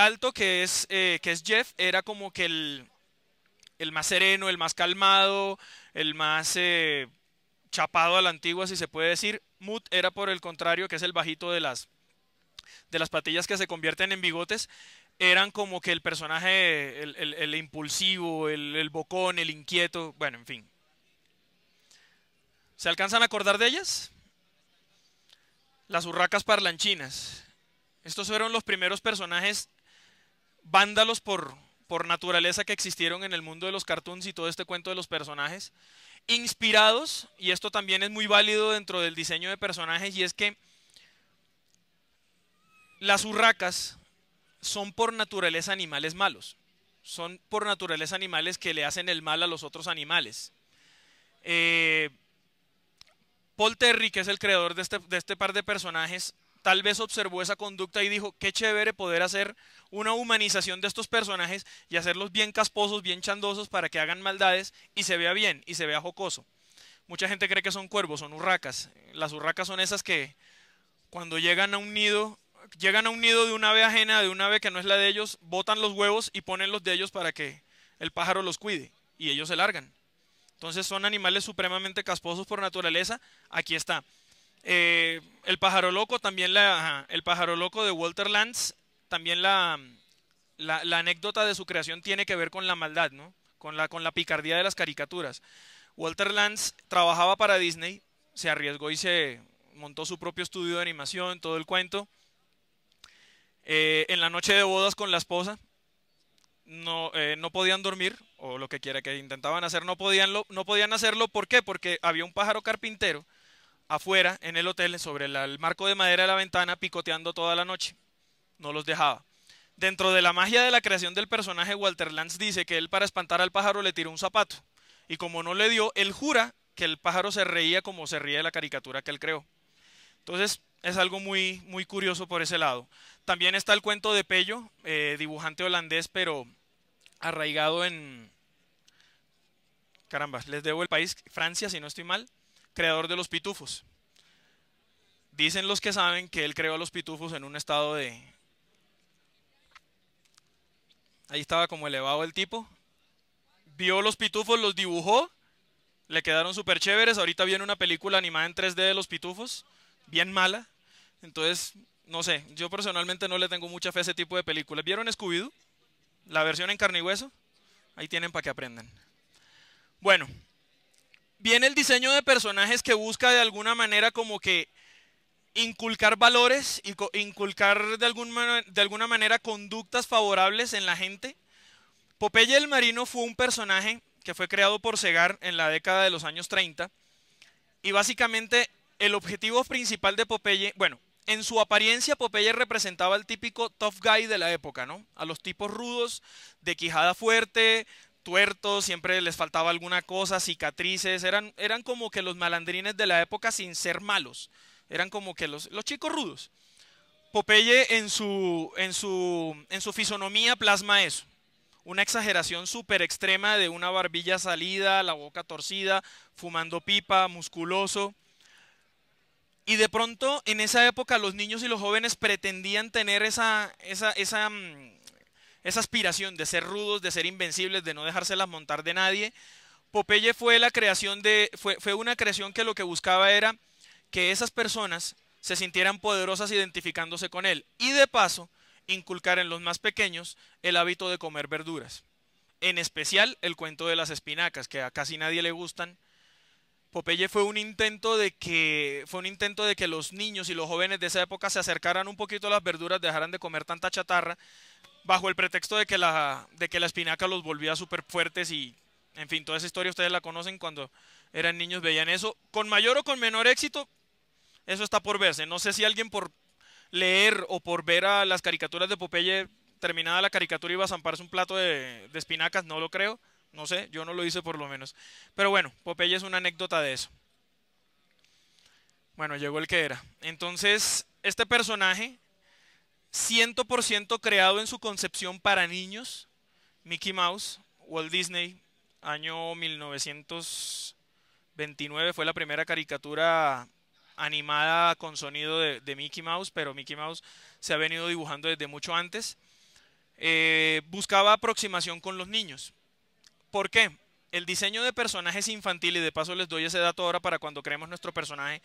alto, que es, eh, que es Jeff, era como que el, el, más sereno, el más calmado, el más eh, chapado a la antigua, si se puede decir. Mood era por el contrario, que es el bajito de las, de las patillas que se convierten en bigotes. Eran como que el personaje, el, el impulsivo, el, bocón, el inquieto, bueno, en fin. ¿Se alcanzan a acordar de ellas? Las urracas parlanchinas. Estos fueron los primeros personajes vándalos por, por naturaleza que existieron en el mundo de los cartoons y todo este cuento de los personajes, inspirados, y esto también es muy válido dentro del diseño de personajes, y es que las urracas son por naturaleza animales malos, son por naturaleza animales que le hacen el mal a los otros animales. Eh, Paul Terry, que es el creador de este, de este par de personajes, tal vez observó esa conducta y dijo, qué chévere poder hacer una humanización de estos personajes y hacerlos bien casposos, bien chandosos para que hagan maldades y se vea bien y se vea jocoso. Mucha gente cree que son cuervos, son urracas. Las urracas son esas que cuando llegan a un nido, llegan a un nido de una ave ajena, de una ave que no es la de ellos, botan los huevos y ponen los de ellos para que el pájaro los cuide y ellos se largan. Entonces son animales supremamente casposos por naturaleza. Aquí está. Eh, el pájaro loco también el pájaro loco de Walter Lantz, también la, anécdota de su creación tiene que ver con la maldad, ¿no? Con la, picardía de las caricaturas. Walter Lantz trabajaba para Disney, se arriesgó y se montó su propio estudio de animación, todo el cuento. Eh, en la noche de bodas con la esposa, eh, no, podían dormir, o lo que quiera que intentaban hacer, no podían, no podían hacerlo. ¿Por qué? Porque había un pájaro carpintero afuera en el hotel sobre el marco de madera de la ventana picoteando toda la noche. No los dejaba. Dentro de la magia de la creación del personaje, Walter Lance dice que él para espantar al pájaro le tiró un zapato. Y como no le dio, él jura que el pájaro se reía como se ríe de la caricatura que él creó. Entonces, es algo muy, muy curioso por ese lado. También está el cuento de Pello, eh, dibujante holandés, pero arraigado en... Caramba, les debo el país, Francia, si no estoy mal creador de los pitufos. Dicen los que saben que él creó a los pitufos en un estado de... Ahí estaba como elevado el tipo. Vio los pitufos, los dibujó. Le quedaron súper chéveres. Ahorita viene una película animada en 3D de los pitufos. Bien mala. Entonces, no sé. Yo personalmente no le tengo mucha fe a ese tipo de películas. ¿Vieron Scooby-Doo? La versión en carne y hueso. Ahí tienen para que aprendan. Bueno, viene el diseño de personajes que busca de alguna manera como que inculcar valores, y inculcar de, alguna, de alguna manera conductas favorables en la gente. Popeye el Marino fue un personaje que fue creado por Segar en la década de los años 30 y básicamente el objetivo principal de Popeye, bueno, en su apariencia Popeye representaba al típico tough guy de la época, ¿no? A los tipos rudos, de quijada fuerte, tuertos, siempre les faltaba alguna cosa, cicatrices, eran, eran como que los malandrines de la época sin ser malos, eran como que los, los chicos rudos. Popeye en su, en, su, en su fisonomía plasma eso, una exageración súper extrema de una barbilla salida, la boca torcida, fumando pipa, musculoso. Y de pronto en esa época los niños y los jóvenes pretendían tener esa, esa, esa, mm, esa aspiración de ser rudos, de ser invencibles, de no dejárselas montar de nadie. Popeye fue, la creación de, fue, una creación que lo que buscaba era que esas personas se sintieran poderosas identificándose con él y de paso inculcar en los más pequeños el hábito de comer verduras. En especial el cuento de las espinacas, que a casi nadie le gustan, Popeye fue un intento de que fue un intento de que los niños y los jóvenes de esa época se acercaran un poquito a las verduras, dejaran de comer tanta chatarra bajo el pretexto de que la, de que la espinaca los volvía súper fuertes y, en fin, toda esa historia ustedes la conocen cuando eran niños, veían eso. Con mayor o con menor éxito, eso está por verse. No sé si alguien por leer o por ver a las caricaturas de Popeye, terminada la caricatura iba a zamparse un plato de, de espinacas, no lo creo. No sé, yo no lo hice por lo menos. Pero bueno, Popeye es una anécdota de eso. Bueno, llegó el que era. Entonces, este personaje 100% creado en su concepción para niños, Mickey Mouse, Walt Disney, año 1929 fue la primera caricatura animada con sonido de, Mickey Mouse, pero Mickey Mouse se ha venido dibujando desde mucho antes. Eh, buscaba aproximación con los niños. ¿Por qué? El diseño de personajes infantiles, y de paso les doy ese dato ahora para cuando creemos nuestro personaje,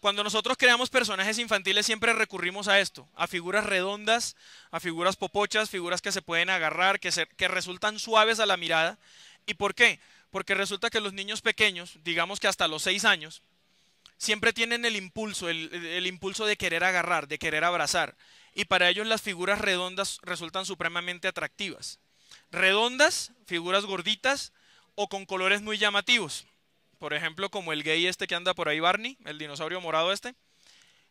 cuando nosotros creamos personajes infantiles siempre recurrimos a esto, a figuras redondas, a figuras popochas, figuras que se pueden agarrar, que, resultan suaves a la mirada. ¿Y por qué? Porque resulta que los niños pequeños, digamos que hasta los seis años, siempre tienen el impulso, el, el impulso de querer agarrar, de querer abrazar. Y para ellos las figuras redondas resultan supremamente atractivas. Redondas, figuras gorditas o con colores muy llamativos. Por ejemplo, como el gay este que anda por ahí, Barney, el dinosaurio morado este.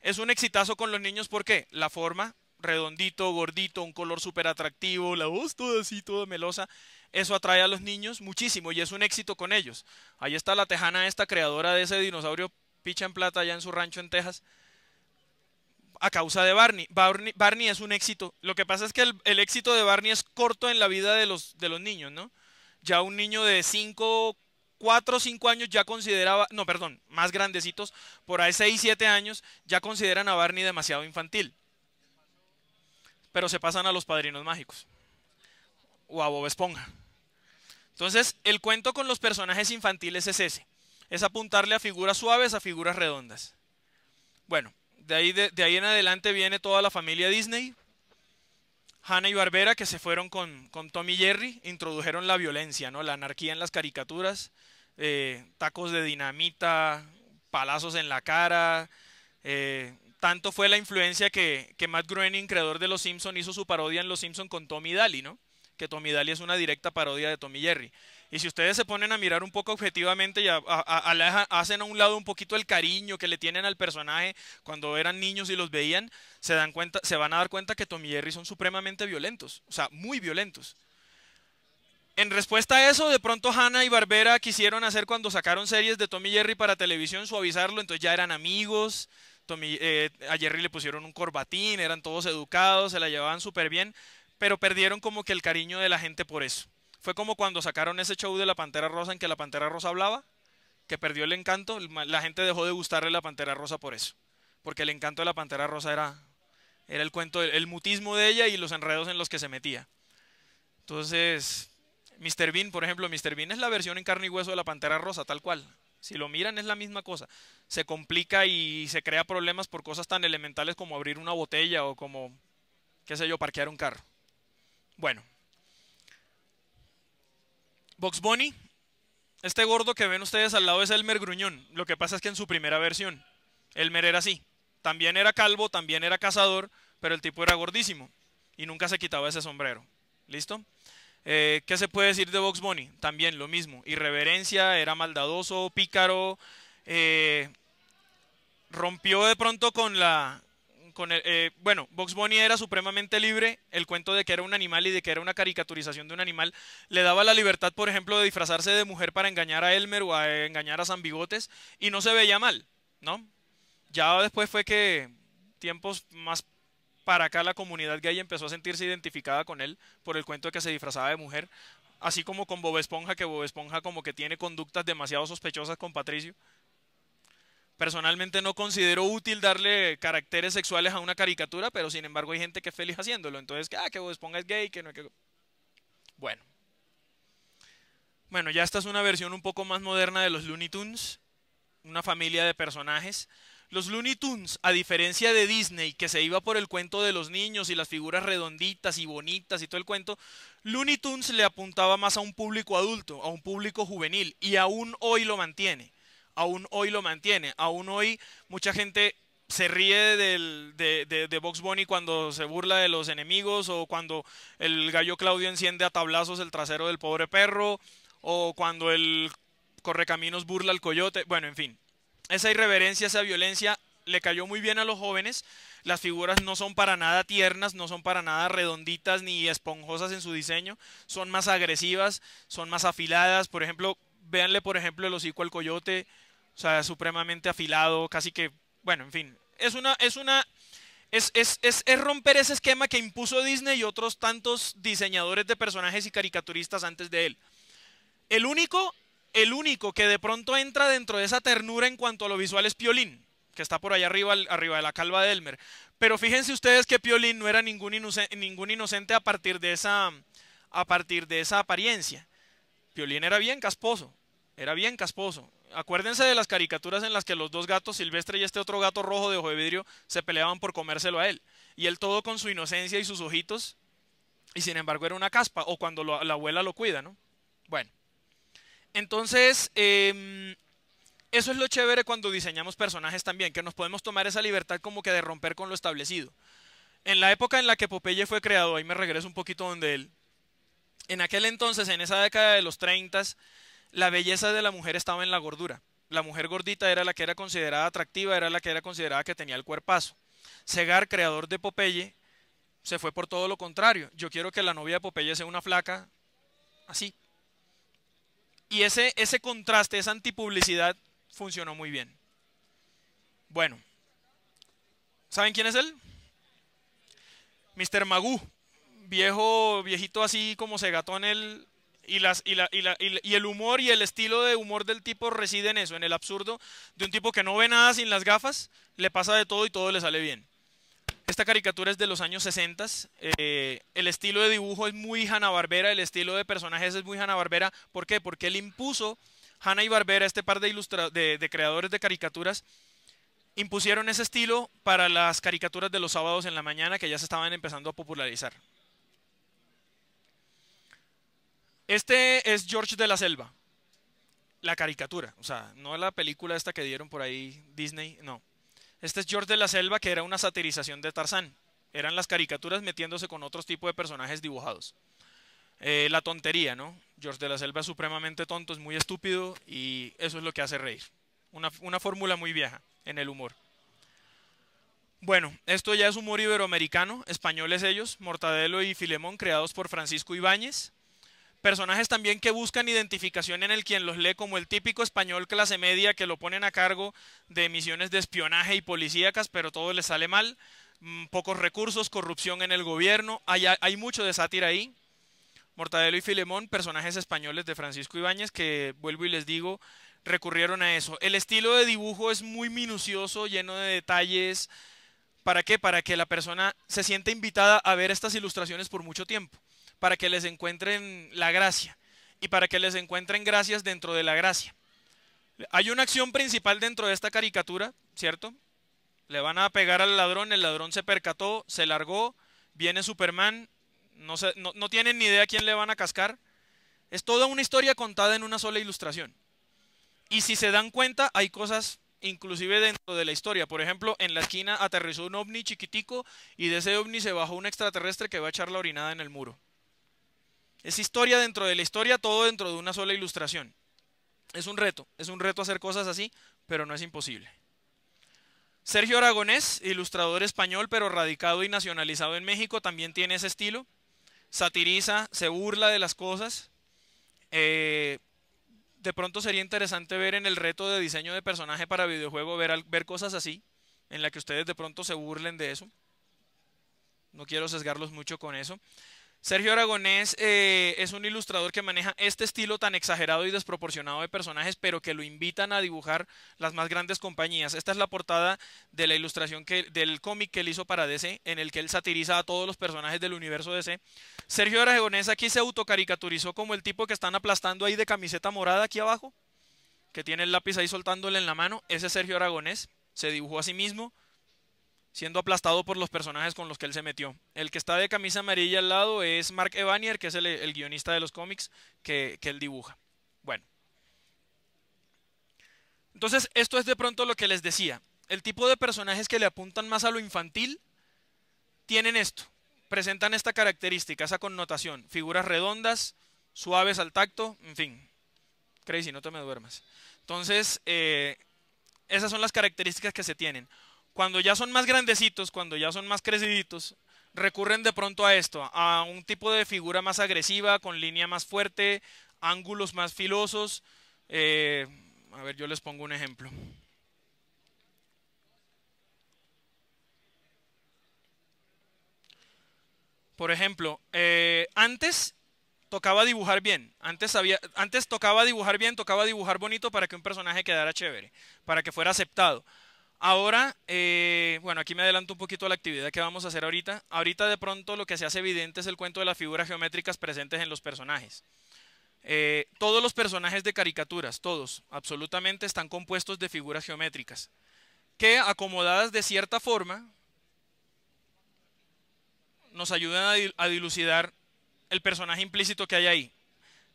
Es un exitazo con los niños, porque La forma, redondito, gordito, un color súper atractivo, la voz toda así, toda melosa. Eso atrae a los niños muchísimo y es un éxito con ellos. Ahí está la tejana, esta creadora de ese dinosaurio picha en plata allá en su rancho en Texas. A causa de Barney. Barney, Barney es un éxito. Lo que pasa es que el, éxito de Barney es corto en la vida de los, de los niños, ¿no? Ya un niño de 5, Cuatro o cinco años ya consideraba, no, perdón, más grandecitos, por ahí 6, siete años ya consideran a Barney demasiado infantil. Pero se pasan a los padrinos mágicos o a Bob Esponja. Entonces, el cuento con los personajes infantiles es ese. Es apuntarle a figuras suaves, a figuras redondas. Bueno, de ahí, ahí en adelante viene toda la familia Disney. Hannah y Barbera, que se fueron con, con Tom y Jerry, introdujeron la violencia, ¿no? la anarquía en las caricaturas. Eh, tacos de dinamita, palazos en la cara. Eh, tanto fue la influencia que, que Matt Groening, creador de Los Simpson, hizo su parodia en Los Simpson con Tommy Daly, ¿no? Que Tommy Daly es una directa parodia de Tommy Jerry. Y si ustedes se ponen a mirar un poco objetivamente y hacen a un lado un poquito el cariño que le tienen al personaje cuando eran niños y los veían, se dan cuenta, se van a dar cuenta que Tommy Jerry son supremamente violentos, o sea, muy violentos. En respuesta a eso, de pronto Hannah y Barbera quisieron hacer cuando sacaron series de Tommy Jerry para televisión, suavizarlo, entonces ya eran amigos. Tommy, eh, a Jerry le pusieron un corbatín, eran todos educados, se la llevaban súper bien, pero perdieron como que el cariño de la gente por eso. Fue como cuando sacaron ese show de la Pantera Rosa en que la Pantera Rosa hablaba, que perdió el encanto, la gente dejó de gustarle la Pantera Rosa por eso, porque el encanto de la Pantera Rosa era, era el cuento, el mutismo de ella y los enredos en los que se metía. Entonces, Mr. Bean, por ejemplo, Mr. Bean es la versión en carne y hueso de la Pantera Rosa, tal cual. Si lo miran es la misma cosa. Se complica y se crea problemas por cosas tan elementales como abrir una botella o como, qué sé yo, parquear un carro. Bueno. Box Bunny, este gordo que ven ustedes al lado es Elmer Gruñón. Lo que pasa es que en su primera versión, Elmer era así. También era calvo, también era cazador, pero el tipo era gordísimo y nunca se quitaba ese sombrero. ¿Listo? Eh, ¿Qué se puede decir de Box Bunny? También lo mismo. Irreverencia, era maldadoso, pícaro. Eh, rompió de pronto con la. Con eh, bueno, Box Bunny era supremamente libre. El cuento de que era un animal y de que era una caricaturización de un animal le daba la libertad, por ejemplo, de disfrazarse de mujer para engañar a Elmer o a engañar a San Bigotes y no se veía mal, ¿no? Ya después fue que tiempos más para acá la comunidad gay empezó a sentirse identificada con él por el cuento de que se disfrazaba de mujer, así como con Bob Esponja, que Bob Esponja como que tiene conductas demasiado sospechosas con Patricio. Personalmente no considero útil darle caracteres sexuales a una caricatura, pero sin embargo hay gente que es feliz haciéndolo. Entonces, que ah, Bob Esponja es gay, que no que... Bueno. Bueno, ya esta es una versión un poco más moderna de los Looney Tunes, una familia de personajes. Los Looney Tunes, a diferencia de Disney, que se iba por el cuento de los niños y las figuras redonditas y bonitas y todo el cuento, Looney Tunes le apuntaba más a un público adulto, a un público juvenil, y aún hoy lo mantiene, aún hoy lo mantiene, aún hoy mucha gente se ríe de, de, de Box Bunny cuando se burla de los enemigos o cuando el gallo Claudio enciende a tablazos el trasero del pobre perro o cuando el correcaminos burla al coyote, bueno, en fin, esa irreverencia, esa violencia le cayó muy bien a los jóvenes. Las figuras no son para nada tiernas, no son para nada redonditas ni esponjosas en su diseño, son más agresivas, son más afiladas. Por ejemplo, véanle por ejemplo el hocico al coyote, o sea, supremamente afilado, casi que, bueno, en fin, es una, es una, es, es, es, es romper ese esquema que impuso Disney y otros tantos diseñadores de personajes y caricaturistas antes de él. El único el único que de pronto entra dentro de esa ternura en cuanto a lo visual es Piolín, que está por allá arriba, arriba de la calva de Elmer. Pero fíjense ustedes que Piolín no era ningún, inocente, a partir, de esa, a partir de esa apariencia. Piolín era bien casposo, era bien casposo. Acuérdense de las caricaturas en las que los dos gatos, Silvestre y este otro gato rojo de ojo de vidrio, se peleaban por comérselo a él. Y él todo con su inocencia y sus ojitos, y sin embargo era una caspa, o cuando la abuela lo cuida, ¿no? Bueno, entonces, em, eso es lo chévere cuando diseñamos personajes también, que nos podemos tomar esa libertad como que de romper con lo establecido. En la época en la que Popeye fue creado, ahí me regreso un poquito donde él, en aquel entonces, en esa década de los 30, la belleza de la mujer estaba en la gordura. La mujer gordita era la que era considerada atractiva, era la que era considerada que tenía el cuerpazo. Segar, creador de Popeye, se fue por todo lo contrario. Yo quiero que la novia de Popeye sea una flaca, así, y ese, ese contraste, esa antipublicidad funcionó muy bien. Bueno, ¿saben quién es él? Mr. Magoo, viejo, viejito así como se gató en él, y, las, y, la, y, el humor y el estilo de humor del tipo reside en eso, en el absurdo de un tipo que no ve nada sin las gafas, le pasa de todo y todo le sale bien. Esta caricatura es de los años 60. Eh, el estilo de dibujo es muy Hanna-Barbera, el estilo de personajes es muy Hanna-Barbera. ¿Por qué? Porque él impuso, Hanna y Barbera, este par de, ilustra de creadores de caricaturas, impusieron ese estilo para las caricaturas de los sábados en la mañana que ya se estaban empezando a popularizar. Este es George de la Selva, la caricatura, o sea, no la película esta que dieron por ahí Disney, no. Este es George de la Selva, que era una satirización de Tarzán. Eran las caricaturas metiéndose con otros tipo de personajes dibujados. Eh, la tontería, ¿no? George de la Selva es supremamente tonto, es muy estúpido y eso es lo que hace reír. Una, una fórmula muy vieja en el humor. Bueno, esto ya es humor iberoamericano, españoles ellos, Mortadelo y Filemón, creados por Francisco Ibáñez. Personajes también que buscan identificación en el quien los lee, como el típico español clase media que lo ponen a cargo de misiones de espionaje y policíacas, pero todo les sale mal. Mm, pocos recursos, corrupción en el gobierno. Hay, hay mucho de sátira ahí. Mortadelo y Filemón, personajes españoles de Francisco Ibáñez, que vuelvo y les digo, recurrieron a eso. El estilo de dibujo es muy minucioso, lleno de detalles. ¿Para qué? Para que la persona se sienta invitada a ver estas ilustraciones por mucho tiempo para que les encuentren la gracia y para que les encuentren gracias dentro de la gracia. Hay una acción principal dentro de esta caricatura, ¿cierto? Le van a pegar al ladrón, el ladrón se percató, se largó, viene Superman, no, tienen ni idea quién le van a cascar. Es toda una historia contada en una sola ilustración. Y si se dan cuenta, hay cosas inclusive dentro de la historia. Por ejemplo, en la esquina aterrizó un ovni chiquitico y de ese ovni se bajó un extraterrestre que va a echar la orinada en el muro. Es historia dentro de la historia, todo dentro de una sola ilustración. Es un reto, es un reto hacer cosas así, pero no es imposible. Sergio Aragonés, ilustrador español, pero radicado y nacionalizado en México, también tiene ese estilo. Satiriza, se burla de las cosas. Eh, de pronto sería interesante ver en el reto de diseño de personaje para videojuego, ver, ver cosas así, en la que ustedes de pronto se burlen de eso. No quiero sesgarlos mucho con eso. Sergio Aragonés eh, es un ilustrador que maneja este estilo tan exagerado y desproporcionado de personajes, pero que lo invitan a dibujar las más grandes compañías. Esta es la portada de la ilustración del cómic que él hizo para DC, en el que él satiriza a todos los personajes del universo DC. Sergio Aragonés aquí se autocaricaturizó como el tipo que están aplastando ahí de camiseta morada aquí abajo, que tiene el lápiz ahí soltándole en la mano. Ese es Sergio Aragonés, se dibujó a sí mismo siendo aplastado por los personajes con los que él se metió. El que está de camisa amarilla al lado es Mark Evanier, que es el, guionista de los cómics que, él dibuja. Bueno. Entonces, esto es de pronto lo que les decía. El tipo de personajes que le apuntan más a lo infantil tienen esto. Presentan esta característica, esa connotación. Figuras redondas, suaves al tacto, en fin. Crazy, no te me duermas. Entonces, eh, esas son las características que se tienen cuando ya son más grandecitos, cuando ya son más creciditos, recurren de pronto a esto, a un tipo de figura más agresiva, con línea más fuerte, ángulos más filosos. Eh, a ver, yo les pongo un ejemplo. Por ejemplo, eh, antes tocaba dibujar bien. Antes, había, antes tocaba dibujar bien, tocaba dibujar bonito para que un personaje quedara chévere, para que fuera aceptado. Ahora, eh, bueno, aquí me adelanto un poquito a la actividad que vamos a hacer ahorita. Ahorita de pronto lo que se hace evidente es el cuento de las figuras geométricas presentes en los personajes. Eh, todos los personajes de caricaturas, todos, absolutamente están compuestos de figuras geométricas, que acomodadas de cierta forma nos ayudan a, a dilucidar el personaje implícito que hay ahí.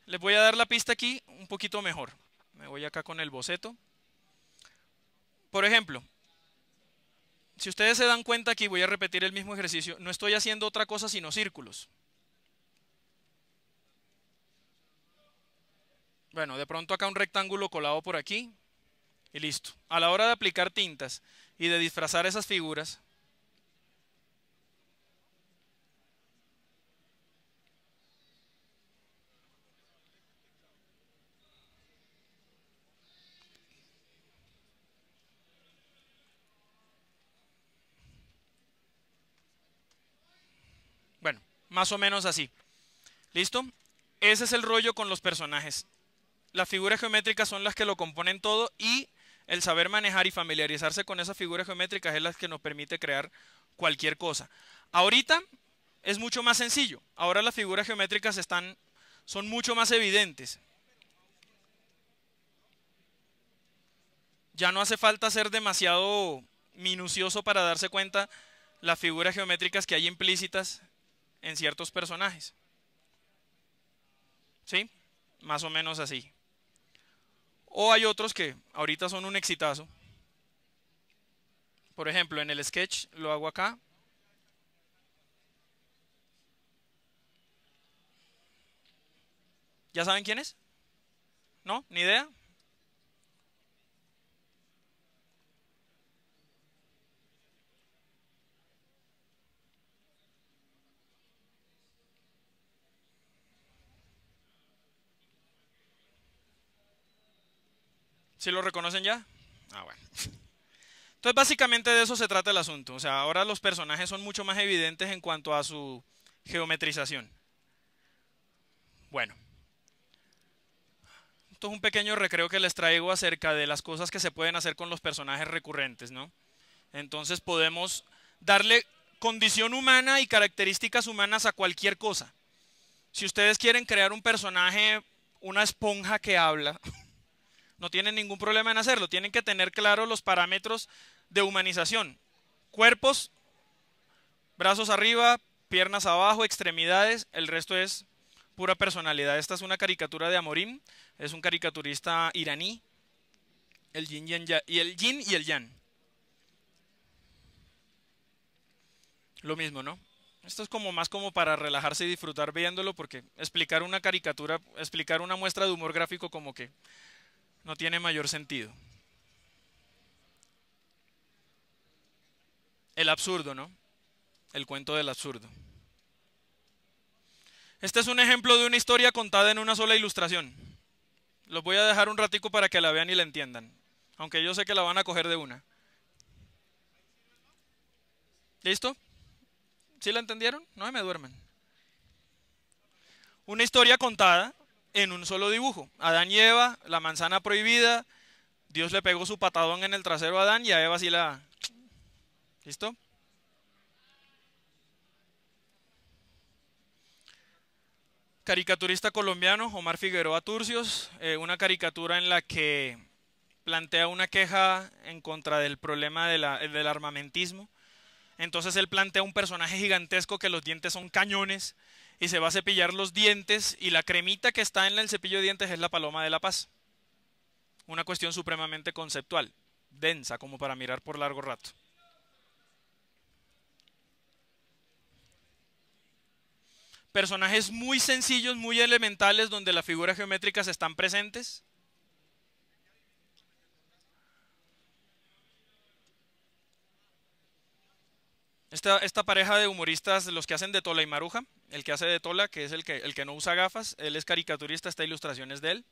Les voy a dar la pista aquí un poquito mejor. Me voy acá con el boceto. Por ejemplo, si ustedes se dan cuenta aquí, voy a repetir el mismo ejercicio, no estoy haciendo otra cosa sino círculos. Bueno, de pronto acá un rectángulo colado por aquí y listo. A la hora de aplicar tintas y de disfrazar esas figuras, Bueno, más o menos así. ¿Listo? Ese es el rollo con los personajes. Las figuras geométricas son las que lo componen todo y el saber manejar y familiarizarse con esas figuras geométricas es las que nos permite crear cualquier cosa. Ahorita es mucho más sencillo. Ahora las figuras geométricas están, son mucho más evidentes. Ya no hace falta ser demasiado minucioso para darse cuenta las figuras geométricas que hay implícitas en ciertos personajes. ¿Sí? Más o menos así. O hay otros que ahorita son un exitazo. Por ejemplo, en el sketch lo hago acá. ¿Ya saben quién es? ¿No? ¿Ni idea? ¿Sí lo reconocen ya? Ah, bueno. Entonces, básicamente de eso se trata el asunto. O sea, ahora los personajes son mucho más evidentes en cuanto a su geometrización. Bueno. Esto es un pequeño recreo que les traigo acerca de las cosas que se pueden hacer con los personajes recurrentes, ¿no? Entonces podemos darle condición humana y características humanas a cualquier cosa. Si ustedes quieren crear un personaje, una esponja que habla, No tienen ningún problema en hacerlo. Tienen que tener claros los parámetros de humanización. Cuerpos, brazos arriba, piernas abajo, extremidades, el resto es pura personalidad. Esta es una caricatura de Amorim, es un caricaturista iraní, el yin y el, el, yin y el yang. Lo mismo, ¿no? Esto es como más como para relajarse y disfrutar viéndolo, porque explicar una caricatura, explicar una muestra de humor gráfico como que no tiene mayor sentido. El absurdo, ¿no? El cuento del absurdo. Este es un ejemplo de una historia contada en una sola ilustración. Los voy a dejar un ratico para que la vean y la entiendan, aunque yo sé que la van a coger de una. ¿Listo? ¿Sí la entendieron? No me duermen. Una historia contada en un solo dibujo. Adán y Eva, la manzana prohibida, Dios le pegó su patadón en el trasero a Adán y a Eva sí la... ¿Listo? Caricaturista colombiano, Omar Figueroa Turcios, eh, una caricatura en la que plantea una queja en contra del problema eh, del armamentismo. Entonces él plantea un personaje gigantesco que los dientes son cañones y se va a cepillar los dientes y la cremita que está en el cepillo de dientes es la paloma de la paz. Una cuestión supremamente conceptual, densa como para mirar por largo rato. Personajes muy sencillos, muy elementales, donde las figuras geométricas están presentes Esta, pareja de humoristas, los que hacen de Tola y Maruja, el que hace de Tola, que es el que, el que no usa gafas, él es caricaturista, esta ilustración es de él.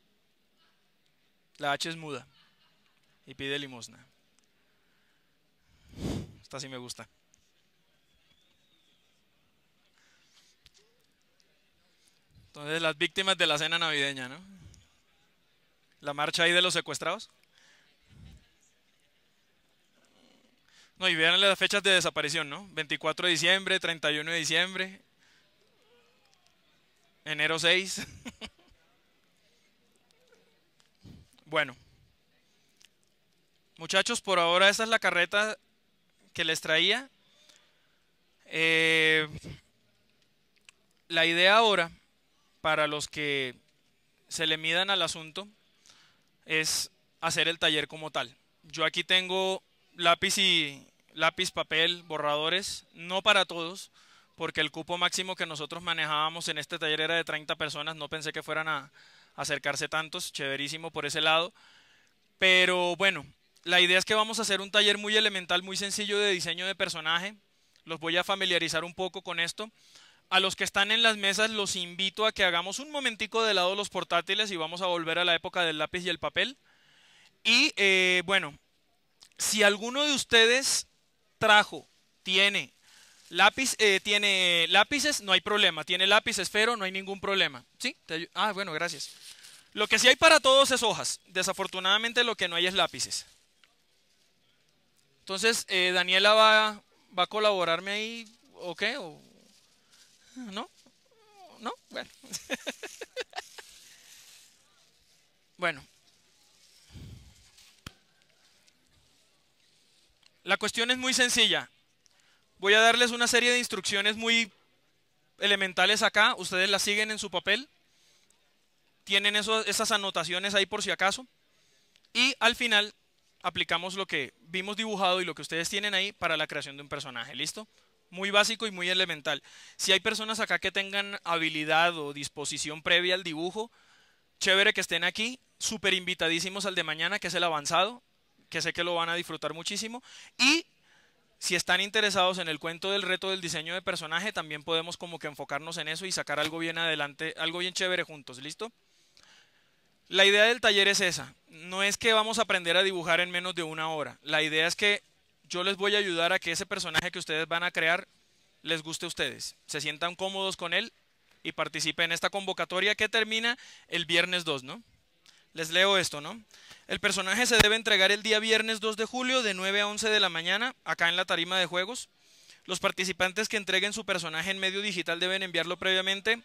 La H es muda y pide limosna. Esta sí me gusta. Entonces, las víctimas de la cena navideña, ¿no? La marcha ahí de los secuestrados. No, y vean las fechas de desaparición, ¿no? 24 de diciembre, 31 de diciembre, enero 6. bueno. Muchachos, por ahora esta es la carreta que les traía. Eh, la idea ahora, para los que se le midan al asunto, es hacer el taller como tal. Yo aquí tengo lápiz y, lápiz, papel, borradores, no para todos, porque el cupo máximo que nosotros manejábamos en este taller era de 30 personas, no pensé que fueran a acercarse tantos, chéverísimo por ese lado, pero bueno, la idea es que vamos a hacer un taller muy elemental, muy sencillo de diseño de personaje, los voy a familiarizar un poco con esto. A los que están en las mesas los invito a que hagamos un momentico de lado los portátiles y vamos a volver a la época del lápiz y el papel. Y eh, bueno, si alguno de ustedes trajo, tiene. Lápiz, eh, tiene lápices, no hay problema. Tiene lápiz esfero, no hay ningún problema. ¿Sí? Ah, bueno, gracias. Lo que sí hay para todos es hojas. Desafortunadamente lo que no hay es lápices. Entonces, eh, Daniela va, va a colaborarme ahí, ¿o qué? ¿O, ¿No? ¿No? Bueno. bueno, La cuestión es muy sencilla. Voy a darles una serie de instrucciones muy elementales acá. Ustedes las siguen en su papel. Tienen esas anotaciones ahí por si acaso. Y al final aplicamos lo que vimos dibujado y lo que ustedes tienen ahí para la creación de un personaje. ¿Listo? Muy básico y muy elemental. Si hay personas acá que tengan habilidad o disposición previa al dibujo, chévere que estén aquí. Súper invitadísimos al de mañana, que es el avanzado que sé que lo van a disfrutar muchísimo. Y si están interesados en el cuento del reto del diseño de personaje, también podemos como que enfocarnos en eso y sacar algo bien adelante, algo bien chévere juntos, ¿listo? La idea del taller es esa, no es que vamos a aprender a dibujar en menos de una hora, la idea es que yo les voy a ayudar a que ese personaje que ustedes van a crear les guste a ustedes, se sientan cómodos con él y participen en esta convocatoria que termina el viernes 2, ¿no? Les leo esto, ¿no? El personaje se debe entregar el día viernes 2 de julio de 9 a 11 de la mañana, acá en la tarima de juegos. Los participantes que entreguen su personaje en medio digital deben enviarlo previamente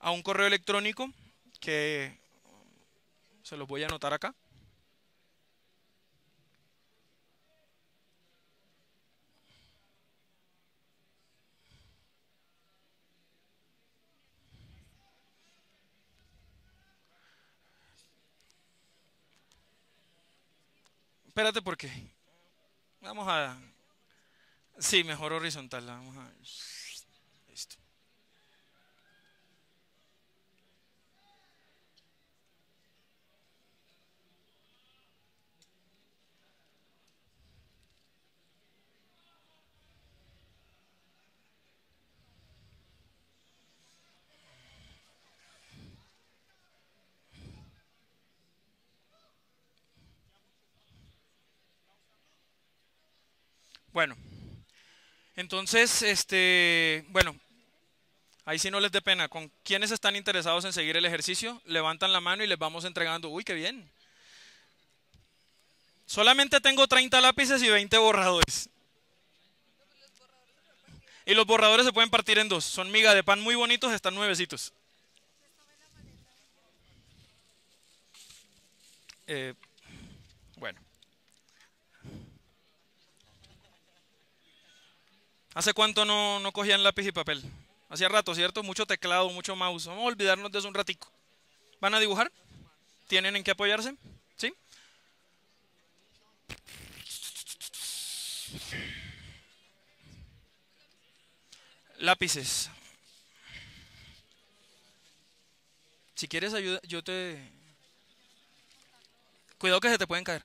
a un correo electrónico que se los voy a anotar acá. Espérate porque vamos a... Sí, mejor horizontal. Vamos a... Listo. Bueno, entonces, este, bueno, ahí sí no les dé pena. ¿Con quienes están interesados en seguir el ejercicio? Levantan la mano y les vamos entregando. Uy, qué bien. Solamente tengo 30 lápices y 20 borradores. Y los borradores se pueden partir en dos. Son migas de pan muy bonitos, están nuevecitos. Eh, ¿Hace cuánto no, cogían lápiz y papel? Hacía rato, ¿cierto? Mucho teclado, mucho mouse. Vamos a olvidarnos de eso un ratico. ¿Van a dibujar? ¿Tienen en qué apoyarse? ¿Sí? Lápices. Si quieres ayuda, yo te... Cuidado que se te pueden caer.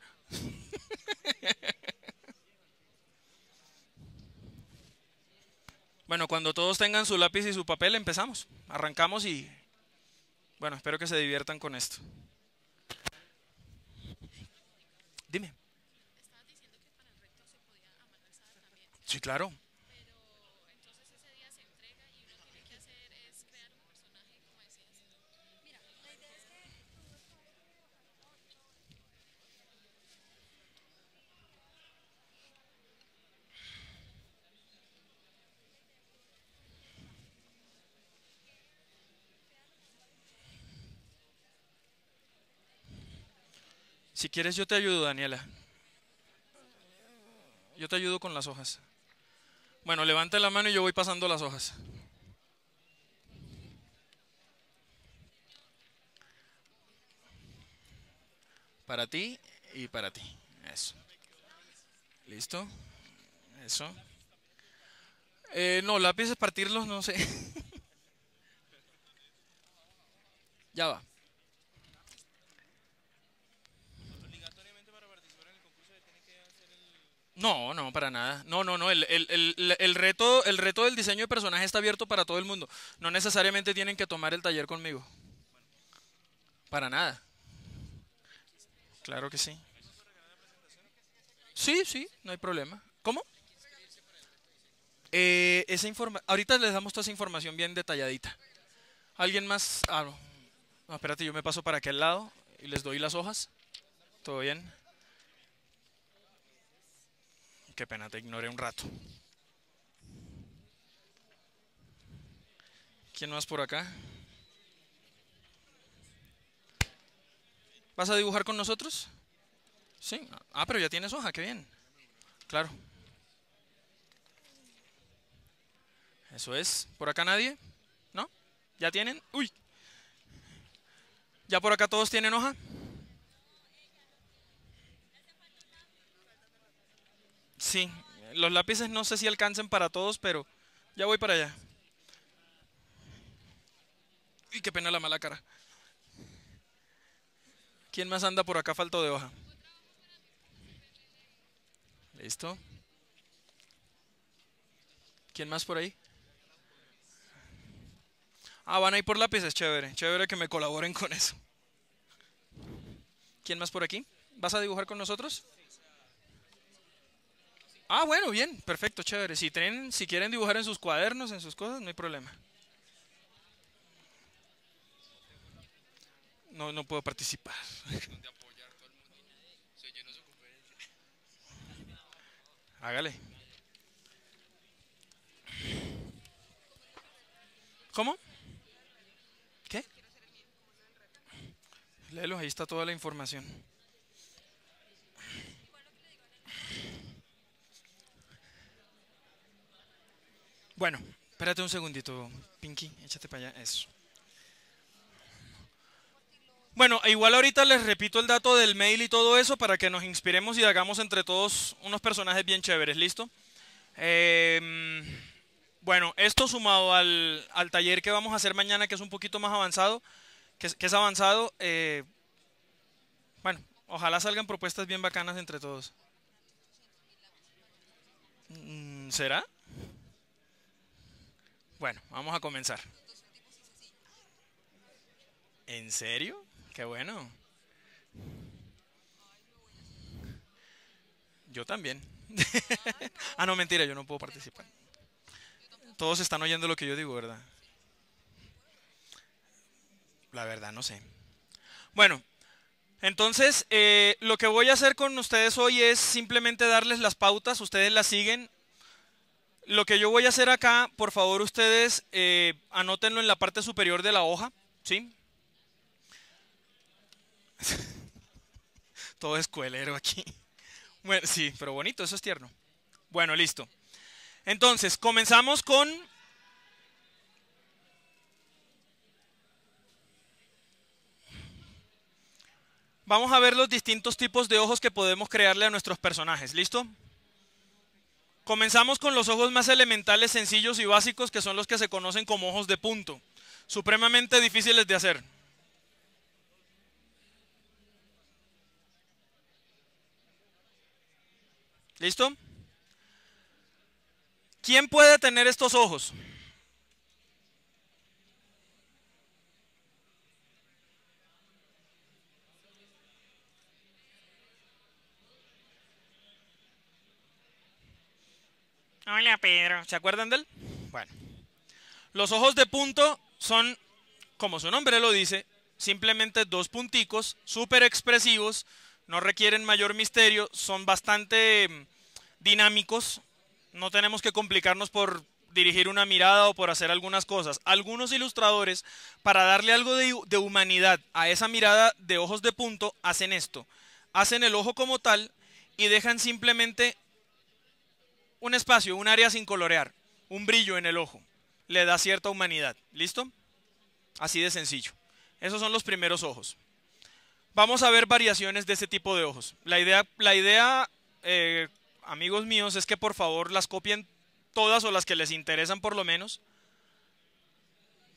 Bueno, cuando todos tengan su lápiz y su papel, empezamos. Arrancamos y, bueno, espero que se diviertan con esto. Dime. Sí, claro. Si quieres, yo te ayudo, Daniela. Yo te ayudo con las hojas. Bueno, levanta la mano y yo voy pasando las hojas. Para ti y para ti. Eso. ¿Listo? Eso. Eh, no, lápices partirlos, no sé. ya va. No, no, para nada. No, no, no. El, el, el, reto, el reto del diseño de personaje está abierto para todo el mundo. No necesariamente tienen que tomar el taller conmigo. Para nada. Claro que sí. Sí, sí, no hay problema. ¿Cómo? Eh, esa informa Ahorita les damos toda esa información bien detalladita. ¿Alguien más? Ah, Espérate, yo me paso para aquel lado y les doy las hojas. ¿Todo bien? Qué pena, te ignoré un rato. ¿Quién más por acá? ¿Vas a dibujar con nosotros? Sí. Ah, pero ya tienes hoja, qué bien. Claro. Eso es. ¿Por acá nadie? ¿No? ¿Ya tienen? ¡Uy! ¿Ya por acá todos tienen hoja? Sí, los lápices no sé si alcancen para todos, pero ya voy para allá. Y qué pena la mala cara. ¿Quién más anda por acá falto de hoja? ¿Listo? ¿Quién más por ahí? Ah, van a ir por lápices, chévere. Chévere que me colaboren con eso. ¿Quién más por aquí? ¿Vas a dibujar con nosotros? Ah, bueno, bien, perfecto, chévere. Si, tienen, si quieren dibujar en sus cuadernos, en sus cosas, no hay problema. No, no puedo participar. Hágale. ¿Cómo? ¿Qué? Léelo, ahí está toda la información. Bueno, espérate un segundito, Pinky, échate para allá, eso. Bueno, e igual ahorita les repito el dato del mail y todo eso para que nos inspiremos y hagamos entre todos unos personajes bien chéveres, ¿listo? Em, bueno, esto sumado al, al, taller que vamos a hacer mañana, que es un poquito más avanzado, que, es avanzado, eh, bueno, ojalá salgan propuestas bien bacanas entre todos. Mm, ¿Será? Bueno, vamos a comenzar. ¿En serio? Qué bueno. Yo también. ah, no, mentira, yo no puedo participar. Todos están oyendo lo que yo digo, ¿verdad? La verdad, no sé. Bueno, entonces eh, lo que voy a hacer con ustedes hoy es simplemente darles las pautas, ustedes las siguen lo que yo voy a hacer acá, por favor ustedes eh, anótenlo en la parte superior de la hoja, ¿sí? Todo escuelero aquí. Bueno, sí, pero bonito, eso es tierno. Bueno, listo. Entonces, comenzamos con... Vamos a ver los distintos tipos de ojos que podemos crearle a nuestros personajes, ¿listo? Comenzamos con los ojos más elementales, sencillos y básicos, que son los que se conocen como ojos de punto, supremamente difíciles de hacer. ¿Listo? ¿Quién puede tener estos ojos? Hola, Pedro. ¿Se acuerdan de él? Bueno. Los ojos de punto son, como su nombre lo dice, simplemente dos punticos, súper expresivos, no requieren mayor misterio, son bastante mm, dinámicos, no tenemos que complicarnos por dirigir una mirada o por hacer algunas cosas. Algunos ilustradores, para darle algo de, de, humanidad a esa mirada de ojos de punto, hacen esto. Hacen el ojo como tal y dejan simplemente un espacio, un área sin colorear, un brillo en el ojo. Le da cierta humanidad. ¿Listo? Así de sencillo. Esos son los primeros ojos. Vamos a ver variaciones de este tipo de ojos. La idea, la idea eh, amigos míos, es que por favor las copien todas o las que les interesan por lo menos,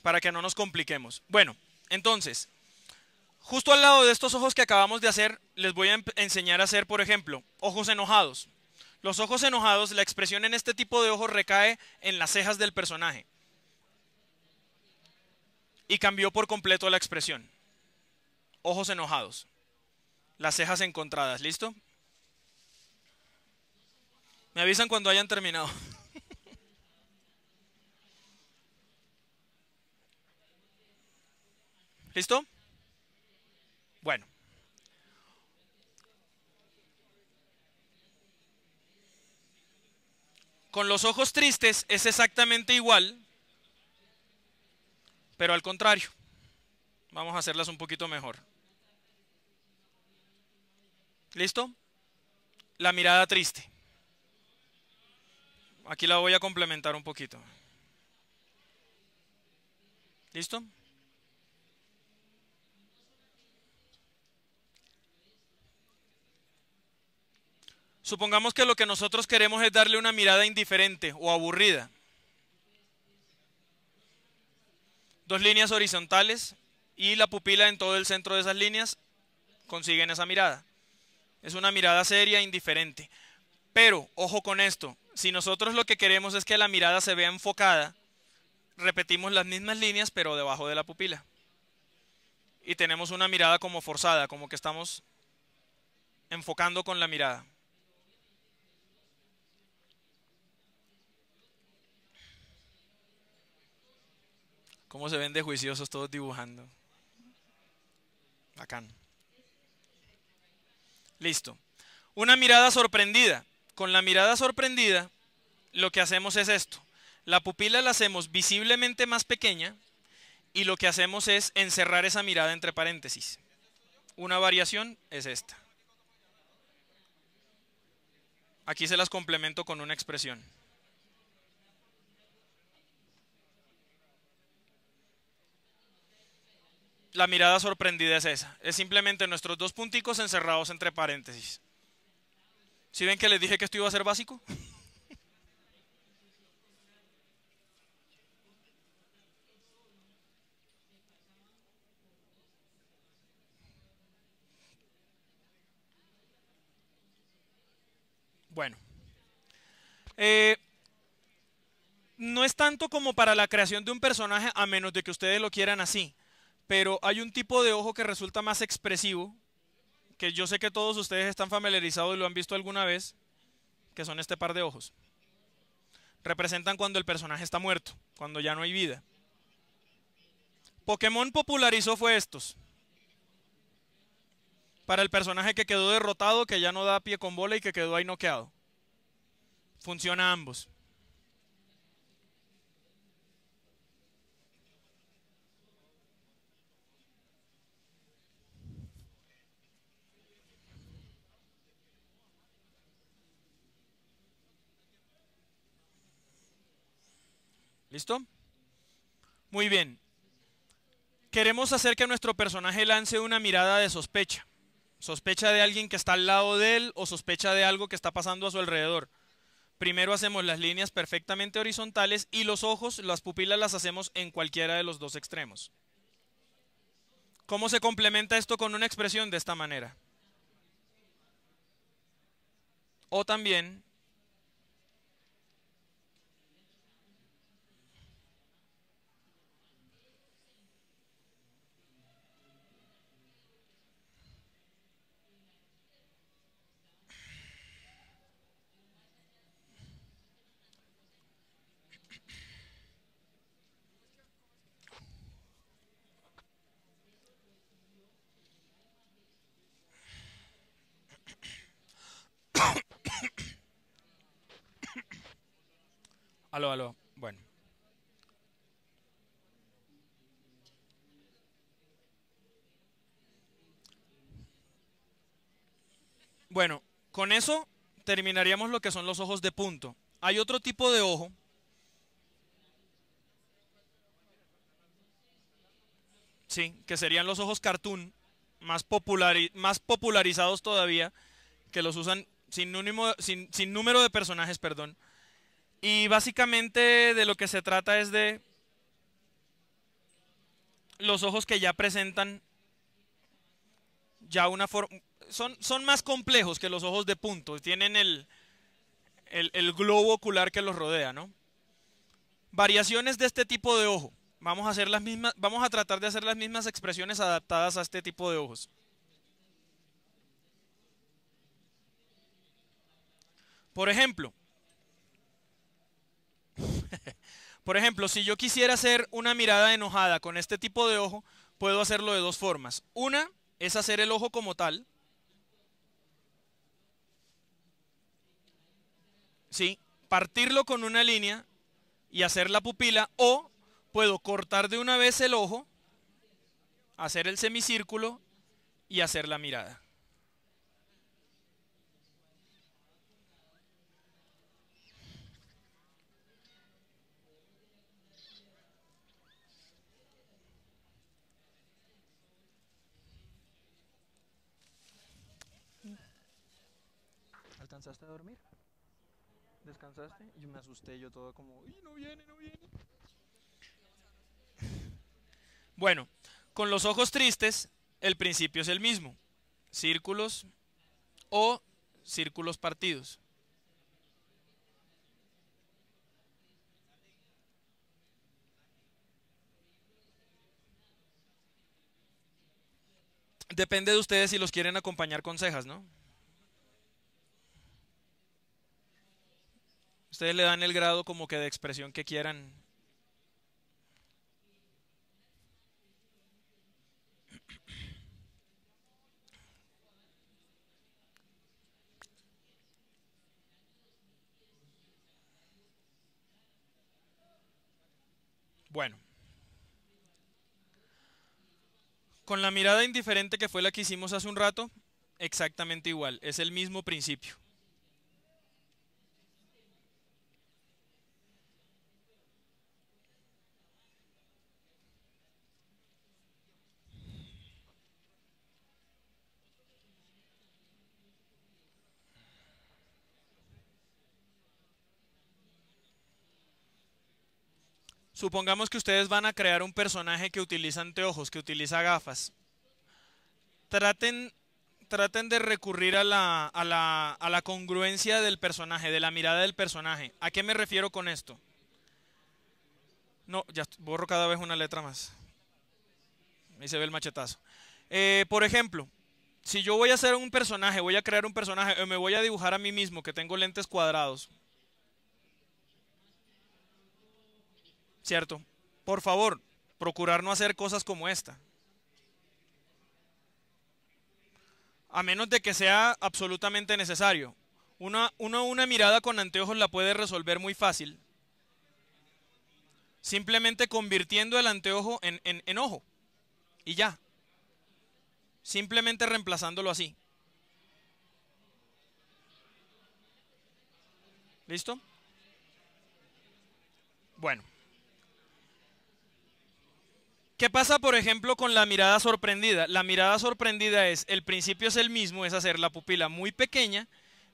para que no nos compliquemos. Bueno, entonces, justo al lado de estos ojos que acabamos de hacer, les voy a enseñar a hacer, por ejemplo, ojos enojados. Los ojos enojados, la expresión en este tipo de ojos recae en las cejas del personaje. Y cambió por completo la expresión. Ojos enojados. Las cejas encontradas, ¿listo? Me avisan cuando hayan terminado. ¿Listo? Bueno. con los ojos tristes es exactamente igual, pero al contrario. Vamos a hacerlas un poquito mejor. ¿Listo? La mirada triste. Aquí la voy a complementar un poquito. ¿Listo? Supongamos que lo que nosotros queremos es darle una mirada indiferente o aburrida. Dos líneas horizontales y la pupila en todo el centro de esas líneas consiguen esa mirada. Es una mirada seria, indiferente. Pero, ojo con esto, si nosotros lo que queremos es que la mirada se vea enfocada, repetimos las mismas líneas pero debajo de la pupila. Y tenemos una mirada como forzada, como que estamos enfocando con la mirada. Cómo se ven de juiciosos todos dibujando. Bacán. Listo. Una mirada sorprendida. Con la mirada sorprendida, lo que hacemos es esto. La pupila la hacemos visiblemente más pequeña y lo que hacemos es encerrar esa mirada entre paréntesis. Una variación es esta. Aquí se las complemento con una expresión. la mirada sorprendida es esa. Es simplemente nuestros dos punticos encerrados entre paréntesis. ¿Sí ven que les dije que esto iba a ser básico? Bueno. Eh, no es tanto como para la creación de un personaje a menos de que ustedes lo quieran así pero hay un tipo de ojo que resulta más expresivo, que yo sé que todos ustedes están familiarizados y lo han visto alguna vez, que son este par de ojos. Representan cuando el personaje está muerto, cuando ya no hay vida. Pokémon popularizó fue estos. Para el personaje que quedó derrotado, que ya no da pie con bola y que quedó ahí noqueado. Funciona ambos. ¿Listo? Muy bien. Queremos hacer que nuestro personaje lance una mirada de sospecha. Sospecha de alguien que está al lado de él o sospecha de algo que está pasando a su alrededor. Primero hacemos las líneas perfectamente horizontales y los ojos, las pupilas las hacemos en cualquiera de los dos extremos. ¿Cómo se complementa esto con una expresión de esta manera? O también Aló, aló. Bueno. Bueno, con eso terminaríamos lo que son los ojos de punto. Hay otro tipo de ojo. Sí, que serían los ojos cartoon, más, más popularizados todavía, que los usan sin, sin número de personajes, perdón. Y básicamente de lo que se trata es de los ojos que ya presentan ya una forma... Son, son, más complejos que los ojos de punto, tienen el, el, el globo ocular que los rodea, ¿no? Variaciones de este tipo de ojo. Vamos a, hacer las mismas, vamos a tratar de hacer las mismas expresiones adaptadas a este tipo de ojos. Por ejemplo, Por ejemplo, si yo quisiera hacer una mirada enojada con este tipo de ojo, puedo hacerlo de dos formas. Una es hacer el ojo como tal. ¿Sí? Partirlo con una línea y hacer la pupila o puedo cortar de una vez el ojo, hacer el semicírculo y hacer la mirada. descansaste a dormir? ¿Descansaste? y me asusté, yo todo como, no viene, no viene! Bueno, con los ojos tristes, el principio es el mismo. Círculos o círculos partidos. Depende de ustedes si los quieren acompañar con cejas, ¿no? Ustedes le dan el grado como que de expresión que quieran. Bueno, con la mirada indiferente que fue la que hicimos hace un rato, exactamente igual, es el mismo principio. Supongamos que ustedes van a crear un personaje que utiliza anteojos, que utiliza gafas. Traten, traten de recurrir a la, a, la, a la congruencia del personaje, de la mirada del personaje. ¿A qué me refiero con esto? No, ya borro cada vez una letra más. Ahí se ve el machetazo. Eh, por ejemplo, si yo voy a hacer un personaje, voy a crear un personaje, me voy a dibujar a mí mismo, que tengo lentes cuadrados, ¿cierto? Por favor, procurar no hacer cosas como esta. A menos de que sea absolutamente necesario. Una, una una mirada con anteojos la puede resolver muy fácil. Simplemente convirtiendo el anteojo en, en, en ojo. Y ya. Simplemente reemplazándolo así. ¿Listo? Bueno. ¿Qué pasa, por ejemplo, con la mirada sorprendida? La mirada sorprendida es, el principio es el mismo, es hacer la pupila muy pequeña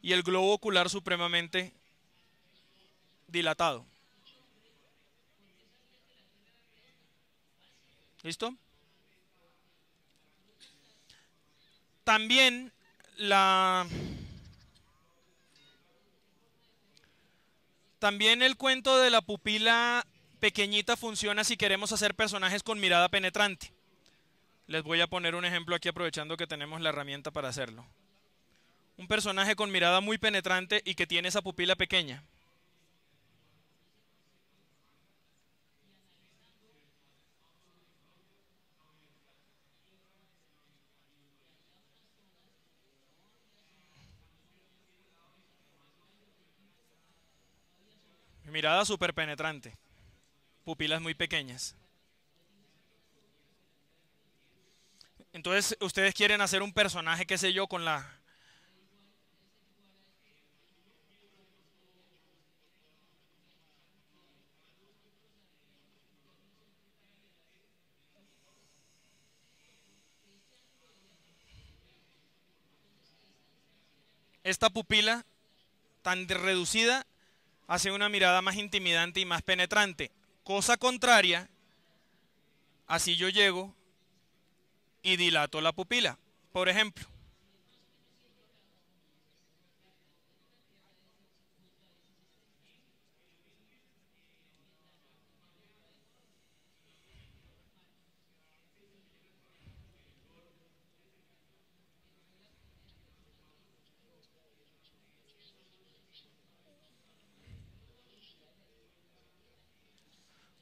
y el globo ocular supremamente dilatado. ¿Listo? También la... También el cuento de la pupila Pequeñita funciona si queremos hacer personajes con mirada penetrante. Les voy a poner un ejemplo aquí aprovechando que tenemos la herramienta para hacerlo. Un personaje con mirada muy penetrante y que tiene esa pupila pequeña. Mirada súper penetrante pupilas muy pequeñas. Entonces, ustedes quieren hacer un personaje, qué sé yo, con la... Esta pupila tan reducida hace una mirada más intimidante y más penetrante cosa contraria, así yo llego y dilato la pupila. Por ejemplo,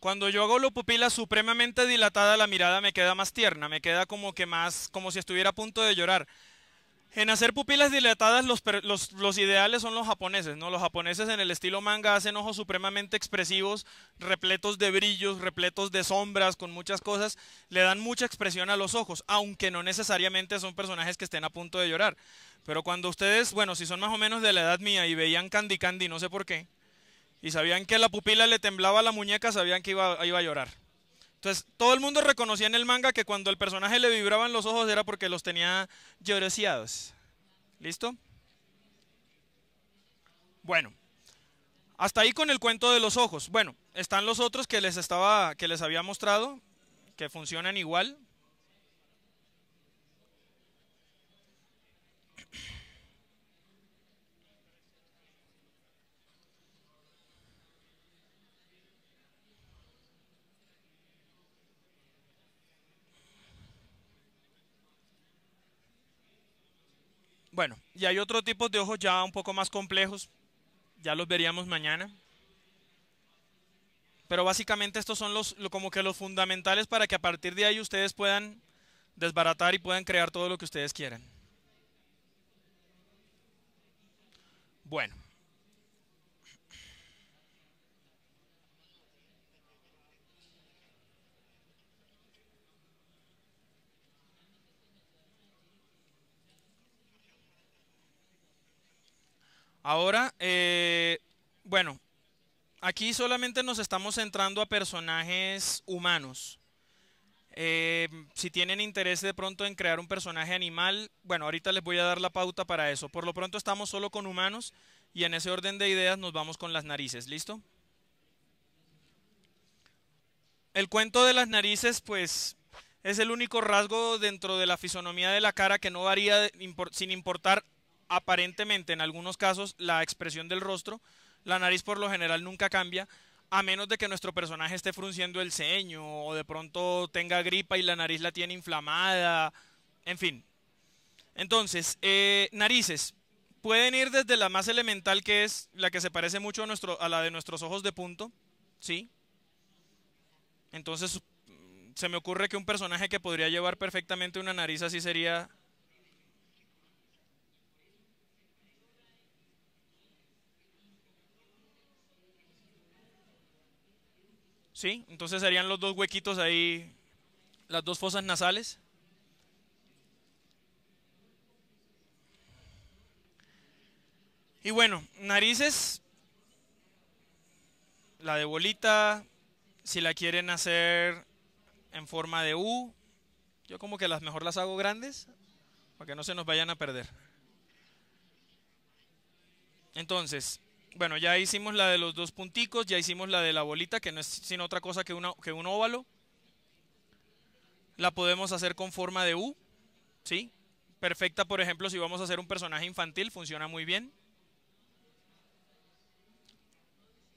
Cuando yo hago la pupila supremamente dilatada, la mirada me queda más tierna, me queda como que más, como si estuviera a punto de llorar. En hacer pupilas dilatadas los, los, ideales son los japoneses, ¿no? Los japoneses en el estilo manga hacen ojos supremamente expresivos, repletos de brillos, repletos de sombras, con muchas cosas, le dan mucha expresión a los ojos, aunque no necesariamente son personajes que estén a punto de llorar. Pero cuando ustedes, bueno, si son más o menos de la edad mía y veían Candy Candy, no sé por qué, y sabían que la pupila le temblaba a la muñeca, sabían que iba, iba a llorar. Entonces, todo el mundo reconocía en el manga que cuando el personaje le vibraban los ojos era porque los tenía lloroseados. ¿Listo? Bueno, hasta ahí con el cuento de los ojos. Bueno, están los otros que les, estaba, que les había mostrado, que funcionan igual, Bueno, y hay otro tipo de ojos ya un poco más complejos, ya los veríamos mañana. Pero básicamente estos son los como que los fundamentales para que a partir de ahí ustedes puedan desbaratar y puedan crear todo lo que ustedes quieran. Bueno. Ahora, eh, bueno, aquí solamente nos estamos centrando a personajes humanos. Eh, si tienen interés de pronto en crear un personaje animal, bueno, ahorita les voy a dar la pauta para eso. Por lo pronto estamos solo con humanos y en ese orden de ideas nos vamos con las narices, ¿listo? El cuento de las narices, pues, es el único rasgo dentro de la fisonomía de la cara que no varía sin importar aparentemente en algunos casos la expresión del rostro, la nariz por lo general nunca cambia, a menos de que nuestro personaje esté frunciendo el ceño o de pronto tenga gripa y la nariz la tiene inflamada, en fin. Entonces, eh, narices pueden ir desde la más elemental que es la que se parece mucho a, nuestro, a la de nuestros ojos de punto, ¿sí? Entonces, se me ocurre que un personaje que podría llevar perfectamente una nariz así sería Entonces serían los dos huequitos ahí, las dos fosas nasales. Y bueno, narices, la de bolita, si la quieren hacer en forma de U, yo como que las mejor las hago grandes, para que no se nos vayan a perder. Entonces, bueno, ya hicimos la de los dos punticos, ya hicimos la de la bolita, que no es sino otra cosa que, que un óvalo. La podemos hacer con forma de U, ¿sí? Perfecta, por ejemplo, si vamos a hacer un personaje infantil, funciona muy bien.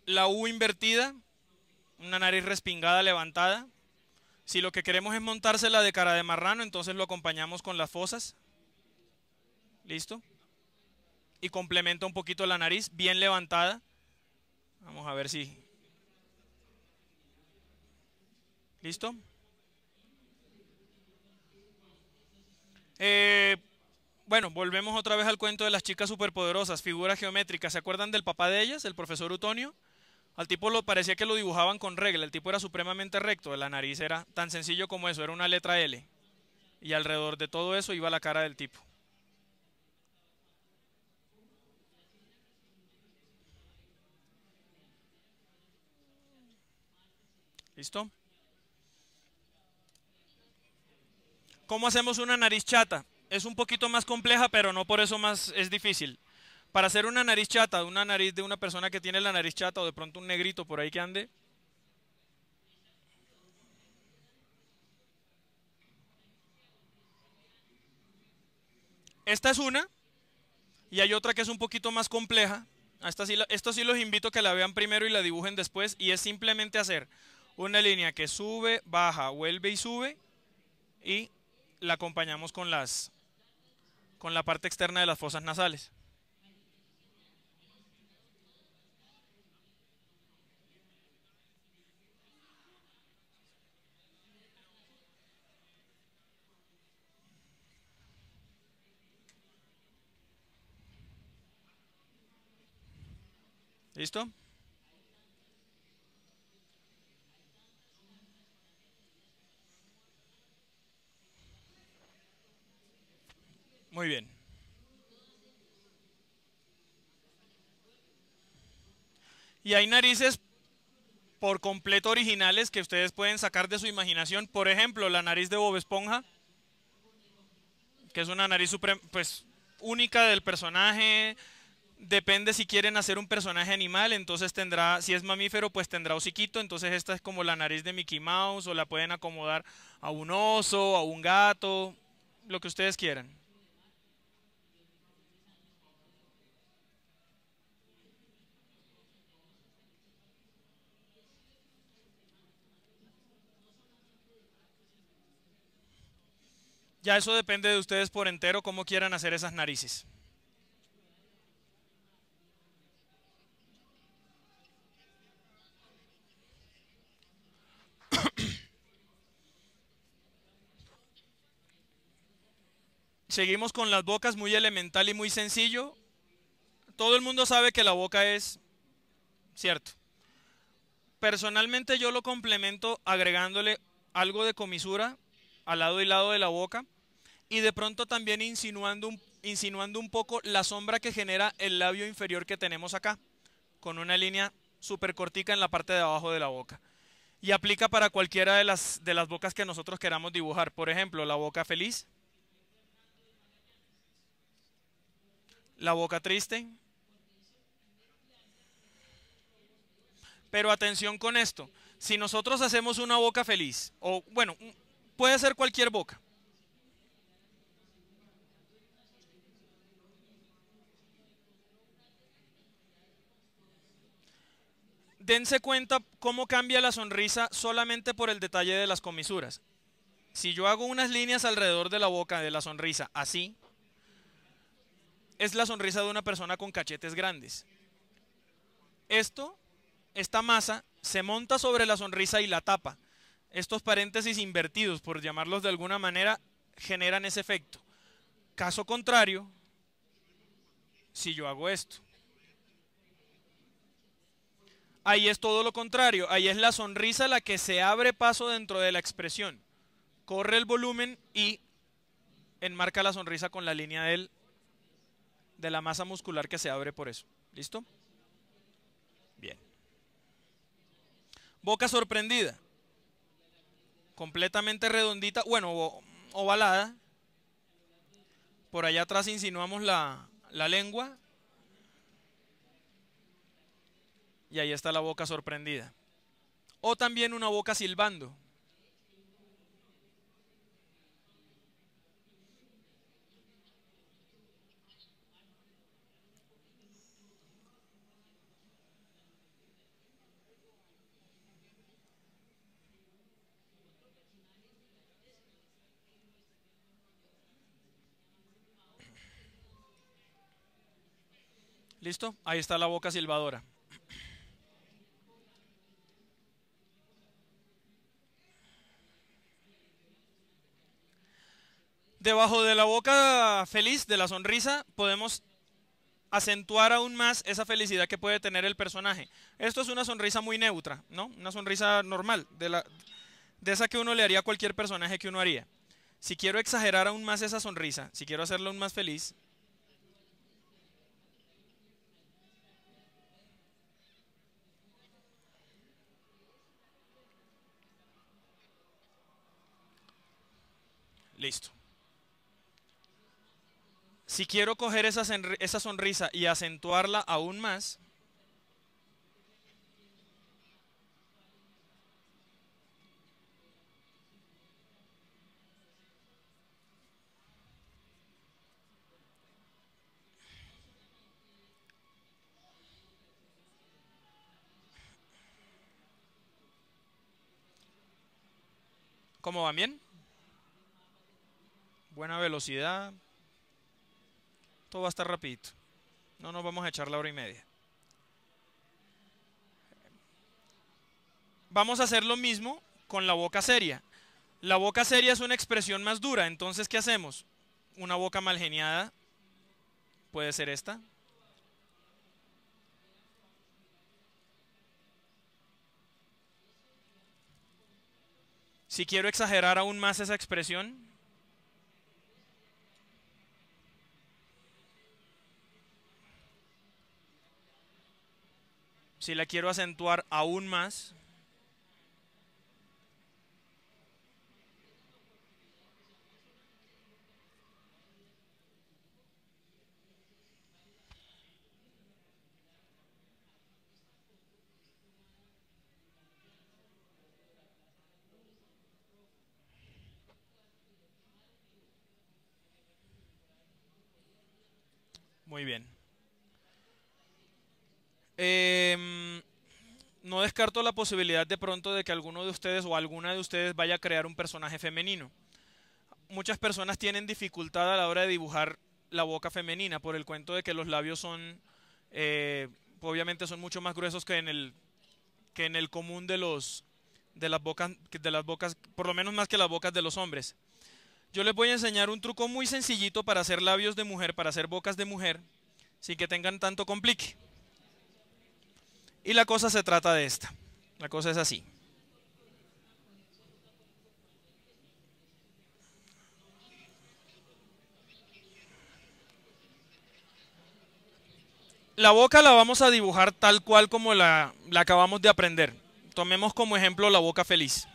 La U invertida, una nariz respingada, levantada. Si lo que queremos es montársela de cara de marrano, entonces lo acompañamos con las fosas. ¿Listo? y complementa un poquito la nariz bien levantada. Vamos a ver si... ¿Listo? Eh, bueno, volvemos otra vez al cuento de las chicas superpoderosas, figuras geométricas. ¿Se acuerdan del papá de ellas, el profesor Utonio? Al tipo lo, parecía que lo dibujaban con regla, el tipo era supremamente recto, la nariz era tan sencillo como eso, era una letra L. Y alrededor de todo eso iba la cara del tipo. ¿Listo? ¿Cómo hacemos una nariz chata? Es un poquito más compleja, pero no por eso más es difícil. Para hacer una nariz chata, una nariz de una persona que tiene la nariz chata o de pronto un negrito por ahí que ande, Esta es una y hay otra que es un poquito más compleja. Esta sí, esto sí los invito a que la vean primero y la dibujen después y es simplemente hacer una línea que sube, baja, vuelve y sube y la acompañamos con, las, con la parte externa de las fosas nasales. ¿Listo? Muy bien. Y hay narices por completo originales que ustedes pueden sacar de su imaginación. Por ejemplo, la nariz de Bob Esponja, que es una nariz pues, única del personaje. Depende si quieren hacer un personaje animal, entonces tendrá, si es mamífero, pues tendrá hociquito. Entonces esta es como la nariz de Mickey Mouse o la pueden acomodar a un oso, a un gato, lo que ustedes quieran. Ya eso depende de ustedes por entero cómo quieran hacer esas narices. Seguimos con las bocas, muy elemental y muy sencillo. Todo el mundo sabe que la boca es cierto. Personalmente yo lo complemento agregándole algo de comisura al lado y lado de la boca y de pronto también insinuando un, insinuando un poco la sombra que genera el labio inferior que tenemos acá, con una línea súper cortica en la parte de abajo de la boca. Y aplica para cualquiera de las, de las bocas que nosotros queramos dibujar. Por ejemplo, la boca feliz, la boca triste. Pero atención con esto, si nosotros hacemos una boca feliz, o bueno, puede ser cualquier boca, dense cuenta cómo cambia la sonrisa solamente por el detalle de las comisuras. Si yo hago unas líneas alrededor de la boca de la sonrisa, así, es la sonrisa de una persona con cachetes grandes. Esto, esta masa, se monta sobre la sonrisa y la tapa. Estos paréntesis invertidos, por llamarlos de alguna manera, generan ese efecto. Caso contrario, si yo hago esto. Ahí es todo lo contrario, ahí es la sonrisa la que se abre paso dentro de la expresión. Corre el volumen y enmarca la sonrisa con la línea de la masa muscular que se abre por eso. ¿Listo? Bien. Boca sorprendida. Completamente redondita, bueno, ovalada. Por allá atrás insinuamos la lengua y ahí está la boca sorprendida. O también una boca silbando. ¿Listo? Ahí está la boca silbadora. Debajo de la boca feliz, de la sonrisa, podemos acentuar aún más esa felicidad que puede tener el personaje. Esto es una sonrisa muy neutra, ¿no? Una sonrisa normal, de, la, de esa que uno le haría a cualquier personaje que uno haría. Si quiero exagerar aún más esa sonrisa, si quiero hacerla aún más feliz, Listo si quiero coger esa, esa sonrisa y acentuarla aún más, ¿Cómo va? bien? Buena velocidad, va a estar rapidito. No nos vamos a echar la hora y media. Vamos a hacer lo mismo con la boca seria. La boca seria es una expresión más dura, entonces ¿qué hacemos? Una boca mal geniada puede ser esta. Si quiero exagerar aún más esa expresión, si la quiero acentuar aún más, Muy bien. Em, no descarto la posibilidad de pronto de que alguno de ustedes o alguna de ustedes vaya a crear un personaje femenino. Muchas personas tienen dificultad a la hora de dibujar la boca femenina por el cuento de que los labios son, eh, obviamente son mucho más gruesos que en el, que en el común de, los, de, las bocas, de las bocas, por lo menos más que las bocas de los hombres. Yo les voy a enseñar un truco muy sencillito para hacer labios de mujer, para hacer bocas de mujer, sin que tengan tanto complique. Y la cosa se trata de esta. La cosa es así. La boca la vamos a dibujar tal cual como la, acabamos de aprender. Tomemos como ejemplo la boca feliz.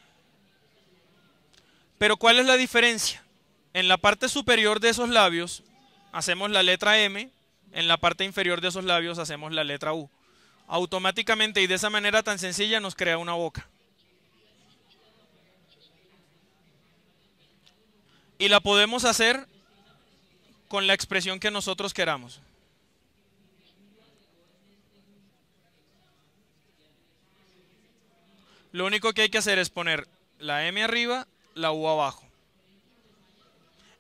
Pero ¿cuál es la diferencia? En la parte superior de esos labios hacemos la letra M, en la parte inferior de esos labios hacemos la letra U automáticamente y de esa manera tan sencilla nos crea una boca. Y la podemos hacer con la expresión que nosotros queramos. Lo único que hay que hacer es poner la M arriba, la U abajo.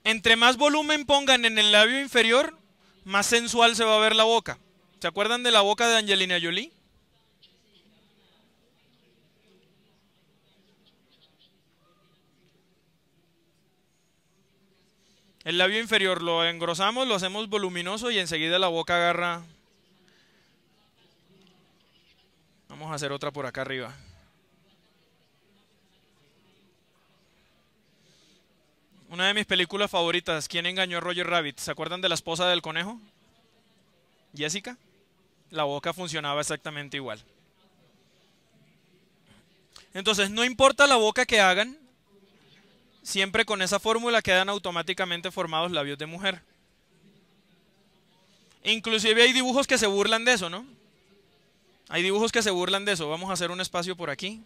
Entre más volumen pongan en el labio inferior, más sensual se va a ver la boca. ¿Se acuerdan de la boca de Angelina Jolie? El labio inferior lo engrosamos, lo hacemos voluminoso y enseguida la boca agarra. Vamos a hacer otra por acá arriba. Una de mis películas favoritas, ¿Quién engañó a Roger Rabbit? ¿Se acuerdan de la esposa del conejo? Jessica la boca funcionaba exactamente igual. Entonces, no importa la boca que hagan, siempre con esa fórmula quedan automáticamente formados labios de mujer. Inclusive hay dibujos que se burlan de eso, ¿no? Hay dibujos que se burlan de eso. Vamos a hacer un espacio por aquí.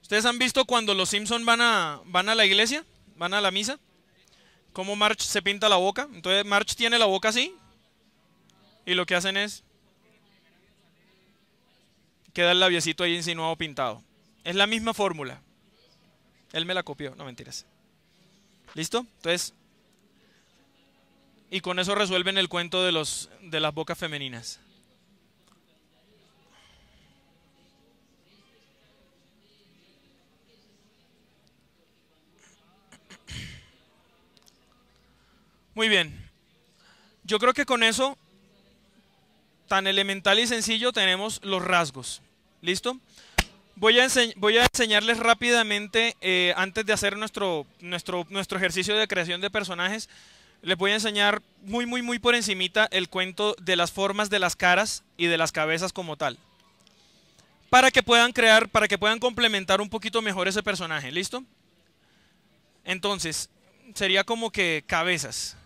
¿Ustedes han visto cuando los Simpson van a, van a la iglesia? ¿Van a la misa? ¿Cómo March se pinta la boca? Entonces March tiene la boca así, y lo que hacen es queda el labiecito ahí insinuado pintado. Es la misma fórmula. Él me la copió, no mentiras. ¿Listo? Entonces, y con eso resuelven el cuento de, los, de las bocas femeninas. Muy bien. Yo creo que con eso tan elemental y sencillo tenemos los rasgos. ¿Listo? Voy a, enseñarles rápidamente, eh, antes de hacer nuestro, nuestro ejercicio de creación de personajes, les voy a enseñar muy, muy, muy por encimita el cuento de las formas de las caras y de las cabezas como tal. Para que puedan crear, para que puedan complementar un poquito mejor ese personaje, ¿listo? Entonces, sería como que cabezas.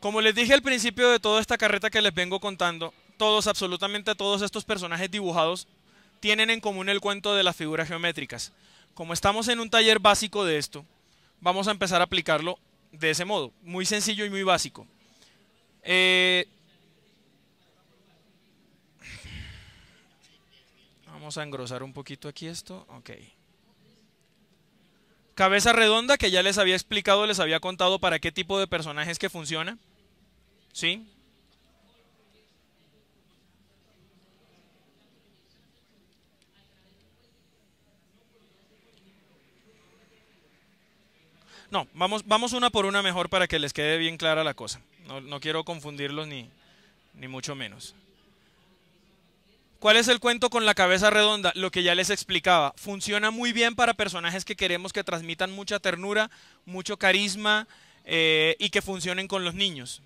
Como les dije al principio de toda esta carreta que les vengo contando, todos, absolutamente todos estos personajes dibujados tienen en común el cuento de las figuras geométricas. Como estamos en un taller básico de esto, vamos a empezar a aplicarlo de ese modo, muy sencillo y muy básico. Eh, vamos a engrosar un poquito aquí esto, ok. Cabeza redonda, que ya les había explicado, les había contado para qué tipo de personajes que funciona. ¿Sí? No, vamos, vamos una por una mejor para que les quede bien clara la cosa. No, no quiero confundirlos ni, ni mucho menos. ¿Cuál es el cuento con la cabeza redonda? Lo que ya les explicaba. Funciona muy bien para personajes que queremos que transmitan mucha ternura, mucho carisma eh, y que funcionen con los niños.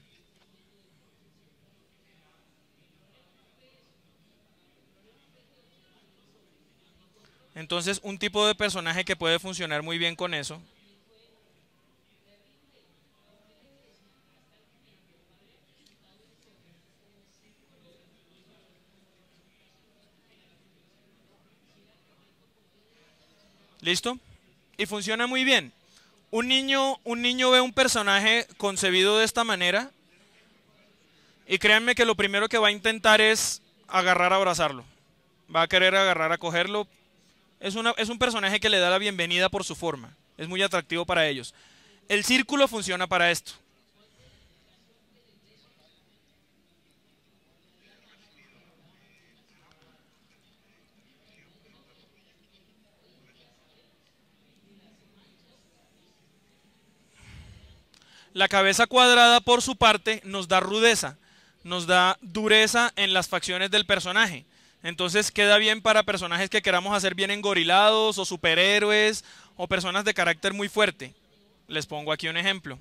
Entonces, un tipo de personaje que puede funcionar muy bien con eso. ¿Listo? Y funciona muy bien. Un niño, un niño ve un personaje concebido de esta manera y créanme que lo primero que va a intentar es agarrar a abrazarlo. Va a querer agarrar a cogerlo. Es, es un personaje que le da la bienvenida por su forma. Es muy atractivo para ellos. El círculo funciona para esto. La cabeza cuadrada, por su parte, nos da rudeza, nos da dureza en las facciones del personaje. Entonces queda bien para personajes que queramos hacer bien engorilados o superhéroes o personas de carácter muy fuerte. Les pongo aquí un ejemplo.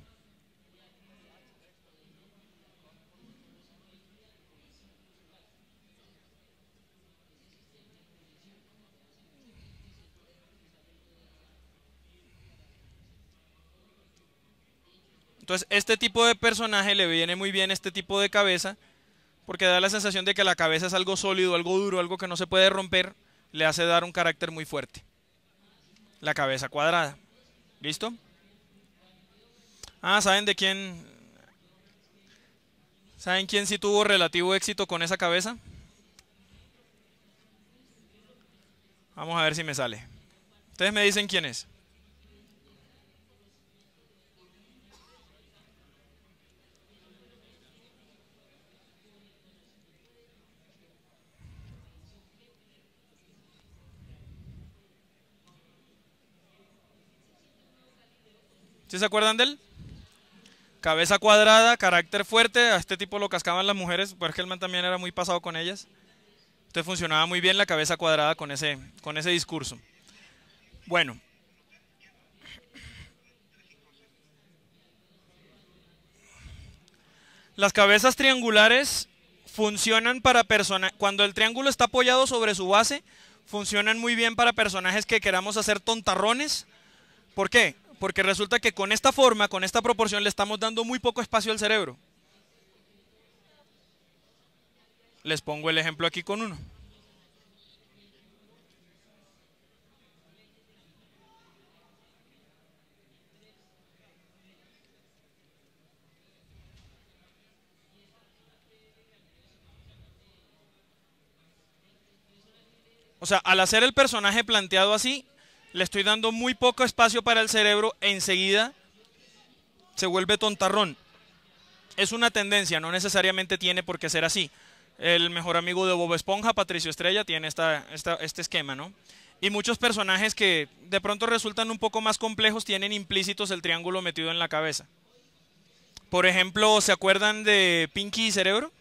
Entonces, este tipo de personaje le viene muy bien este tipo de cabeza, porque da la sensación de que la cabeza es algo sólido, algo duro, algo que no se puede romper, le hace dar un carácter muy fuerte. La cabeza cuadrada. ¿Listo? Ah, ¿saben de quién? ¿Saben quién sí tuvo relativo éxito con esa cabeza? Vamos a ver si me sale. Ustedes me dicen quién es. ¿Sí se acuerdan de él? Cabeza cuadrada, carácter fuerte. A este tipo lo cascaban las mujeres, porque también era muy pasado con ellas. Entonces funcionaba muy bien la cabeza cuadrada con ese, con ese discurso. Bueno. Las cabezas triangulares funcionan para personas, cuando el triángulo está apoyado sobre su base, funcionan muy bien para personajes que queramos hacer tontarrones. ¿Por qué? porque resulta que con esta forma, con esta proporción, le estamos dando muy poco espacio al cerebro. Les pongo el ejemplo aquí con uno. O sea, al hacer el personaje planteado así, le estoy dando muy poco espacio para el cerebro, enseguida se vuelve tontarrón. Es una tendencia, no necesariamente tiene por qué ser así. El mejor amigo de Bob Esponja, Patricio Estrella, tiene este esquema, ¿no? Y muchos personajes que de pronto resultan un poco más complejos tienen implícitos el triángulo metido en la cabeza. Por ejemplo, ¿se acuerdan de Pinky y Cerebro?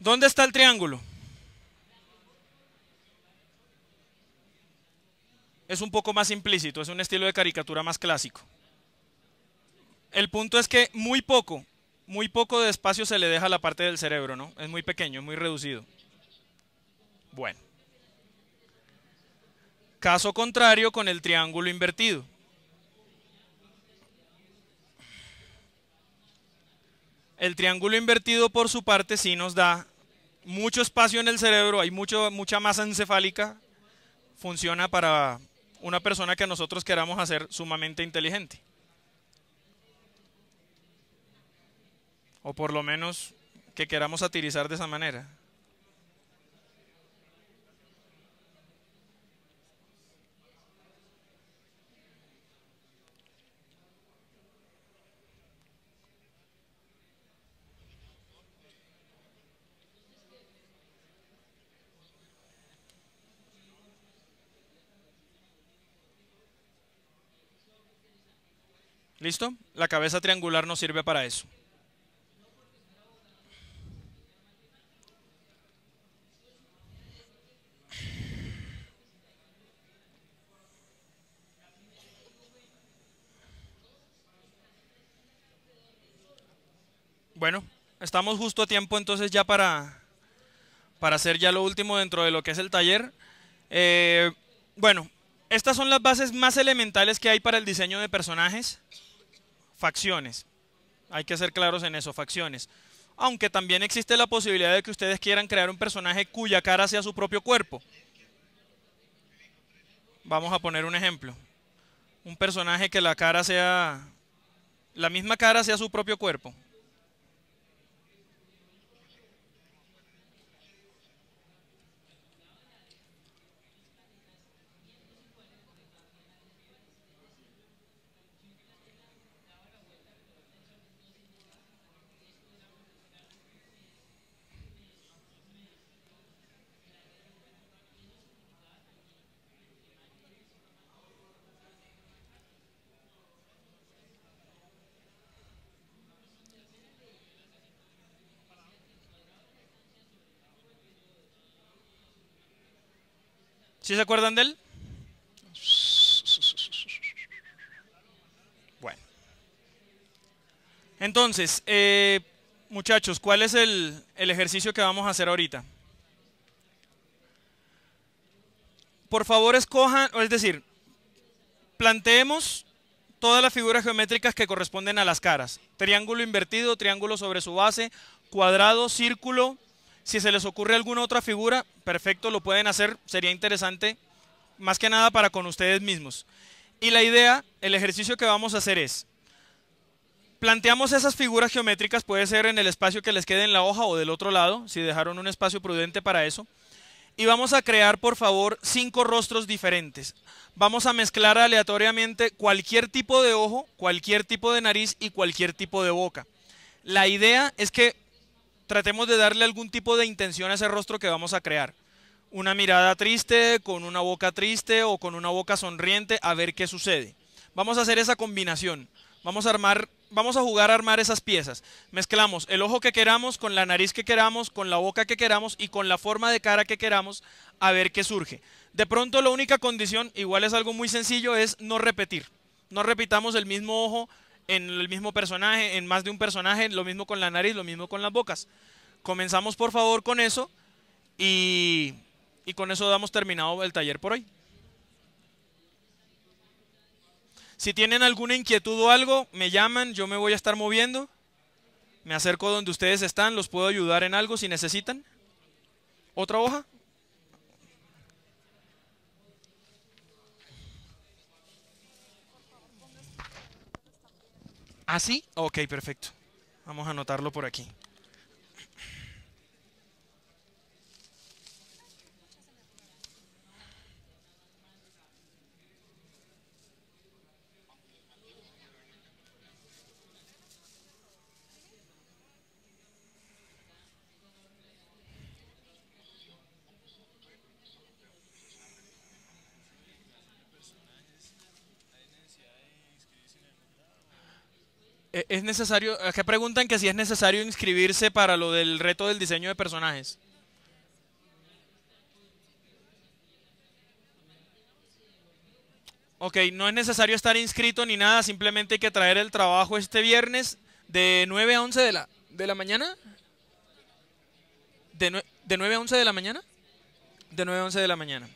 ¿Dónde está el triángulo? Es un poco más implícito, es un estilo de caricatura más clásico. El punto es que muy poco, muy poco de espacio se le deja a la parte del cerebro, ¿no? Es muy pequeño, es muy reducido. Bueno. Caso contrario con el triángulo invertido. El triángulo invertido por su parte sí nos da mucho espacio en el cerebro, hay mucho, mucha masa encefálica, funciona para una persona que nosotros queramos hacer sumamente inteligente. O por lo menos que queramos satirizar de esa manera. ¿Listo? La cabeza triangular no sirve para eso. Bueno, estamos justo a tiempo entonces ya para, para hacer ya lo último dentro de lo que es el taller. Eh, bueno, estas son las bases más elementales que hay para el diseño de personajes facciones. Hay que ser claros en eso, facciones. Aunque también existe la posibilidad de que ustedes quieran crear un personaje cuya cara sea su propio cuerpo. Vamos a poner un ejemplo. Un personaje que la cara sea, la misma cara sea su propio cuerpo. ¿Sí se acuerdan de él? Bueno. Entonces, eh, muchachos, ¿cuál es el, el ejercicio que vamos a hacer ahorita? Por favor, escojan, es decir, planteemos todas las figuras geométricas que corresponden a las caras. Triángulo invertido, triángulo sobre su base, cuadrado, círculo, si se les ocurre alguna otra figura, perfecto, lo pueden hacer, sería interesante, más que nada para con ustedes mismos. Y la idea, el ejercicio que vamos a hacer es, planteamos esas figuras geométricas, puede ser en el espacio que les quede en la hoja o del otro lado, si dejaron un espacio prudente para eso, y vamos a crear, por favor, cinco rostros diferentes. Vamos a mezclar aleatoriamente cualquier tipo de ojo, cualquier tipo de nariz y cualquier tipo de boca. La idea es que tratemos de darle algún tipo de intención a ese rostro que vamos a crear. Una mirada triste, con una boca triste o con una boca sonriente, a ver qué sucede. Vamos a hacer esa combinación. Vamos a armar, vamos a jugar a armar esas piezas. Mezclamos el ojo que queramos con la nariz que queramos, con la boca que queramos y con la forma de cara que queramos, a ver qué surge. De pronto la única condición, igual es algo muy sencillo, es no repetir. No repitamos el mismo ojo, en el mismo personaje, en más de un personaje, lo mismo con la nariz, lo mismo con las bocas. Comenzamos por favor con eso y, y con eso damos terminado el taller por hoy. Si tienen alguna inquietud o algo, me llaman, yo me voy a estar moviendo, me acerco donde ustedes están, los puedo ayudar en algo si necesitan. ¿Otra hoja? ¿Ah, sí? Ok, perfecto. Vamos a anotarlo por aquí. Eh, es necesario, eh, ¿Qué preguntan que si es necesario inscribirse para lo del reto del diseño de personajes. Ok, no es necesario estar inscrito ni nada, simplemente hay que traer el trabajo este viernes de 9 a 11 de la, de la mañana. De, de 9 a 11 de la mañana. De 9 a 11 de la mañana.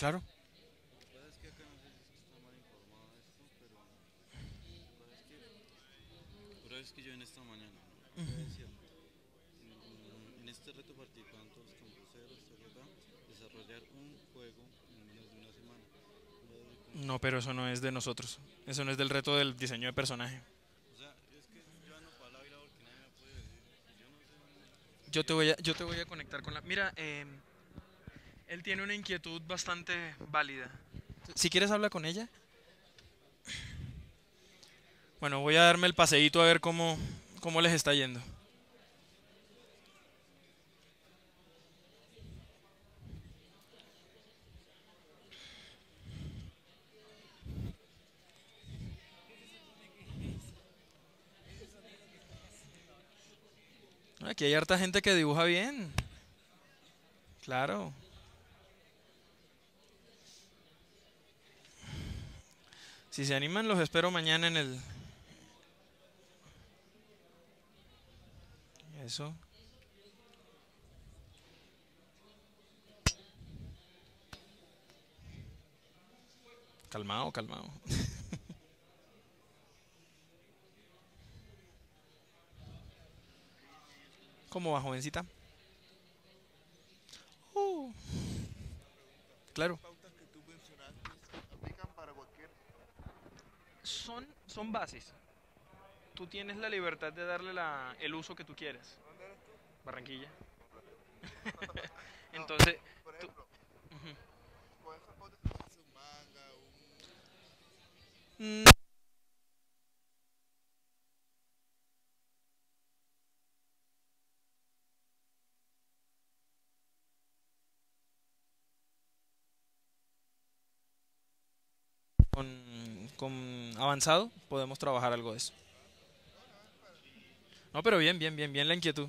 Claro. Es que yo en esta mañana, ¿no? uh que decía, en, en este reto participan todos los compuseros, desarrollar un juego en menos de una semana. no, pero eso no es de nosotros. Eso no es del reto del diseño de personaje. O sea, es que yo no palabra porque nadie me puede decir. Yo, no sé, yo te voy a, yo te voy a conectar con la. Mira, eh él tiene una inquietud bastante válida. Si quieres, habla con ella. Bueno, voy a darme el paseíto a ver cómo, cómo les está yendo. Aquí hay harta gente que dibuja bien. Claro. Si se animan, los espero mañana en el... Eso. Calmado, calmado. ¿Cómo va, jovencita? Uh. claro. son, bases. Tú tienes la libertad de darle el uso que tú quieras. Barranquilla. Entonces. Por ejemplo, un manga, con avanzado podemos trabajar algo de eso. No, pero bien, bien, bien, bien la inquietud.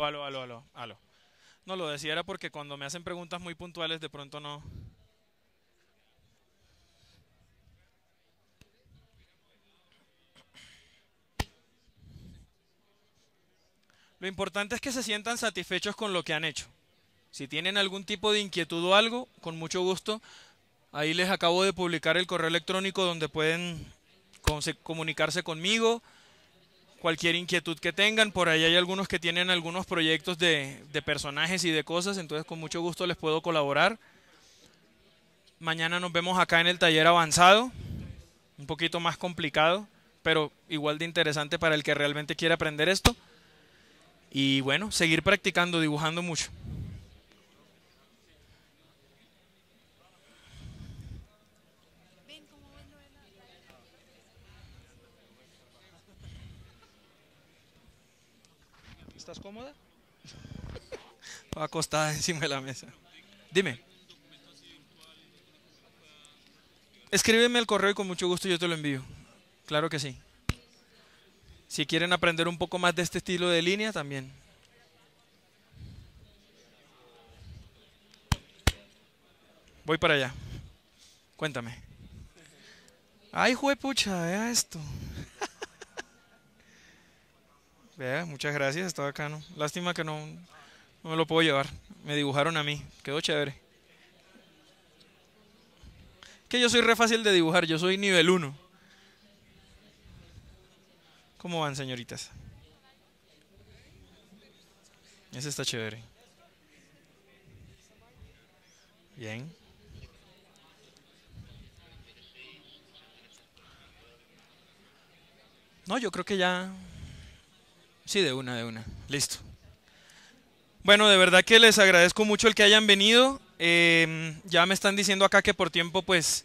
aló, No lo decía era porque cuando me hacen preguntas muy puntuales de pronto no. Lo importante es que se sientan satisfechos con lo que han hecho. Si tienen algún tipo de inquietud o algo, con mucho gusto, ahí les acabo de publicar el correo electrónico donde pueden comunicarse conmigo cualquier inquietud que tengan. Por ahí hay algunos que tienen algunos proyectos de, de, personajes y de cosas, entonces con mucho gusto les puedo colaborar. Mañana nos vemos acá en el taller avanzado, un poquito más complicado, pero igual de interesante para el que realmente quiere aprender esto. Y bueno, seguir practicando, dibujando mucho. ¿Estás cómoda? acostada encima de la mesa. Dime. Escríbeme el correo y con mucho gusto yo te lo envío. Claro que sí. Si quieren aprender un poco más de este estilo de línea, también. Voy para allá. Cuéntame. Ay, juepucha, vea esto. Vea, muchas gracias, estaba acá no Lástima que no, no me lo puedo llevar. Me dibujaron a mí, quedó chévere. Que yo soy re fácil de dibujar, yo soy nivel 1. ¿Cómo van, señoritas? Ese está chévere. Bien. No, yo creo que ya Sí, de una, de una. Listo. Bueno, de verdad que les agradezco mucho el que hayan venido. Em, ya me están diciendo acá que por tiempo pues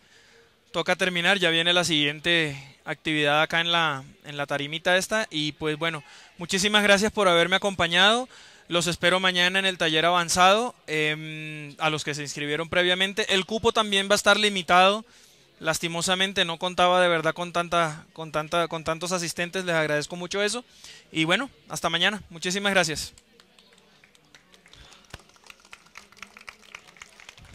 toca terminar. Ya viene la siguiente actividad acá en la, en la tarimita esta. Y pues bueno, muchísimas gracias por haberme acompañado. Los espero mañana en el taller avanzado, em, a los que se inscribieron previamente. El cupo también va a estar limitado lastimosamente no contaba de verdad con tanta, con tanta, con tantos asistentes. Les agradezco mucho eso. Y bueno, hasta mañana. Muchísimas gracias.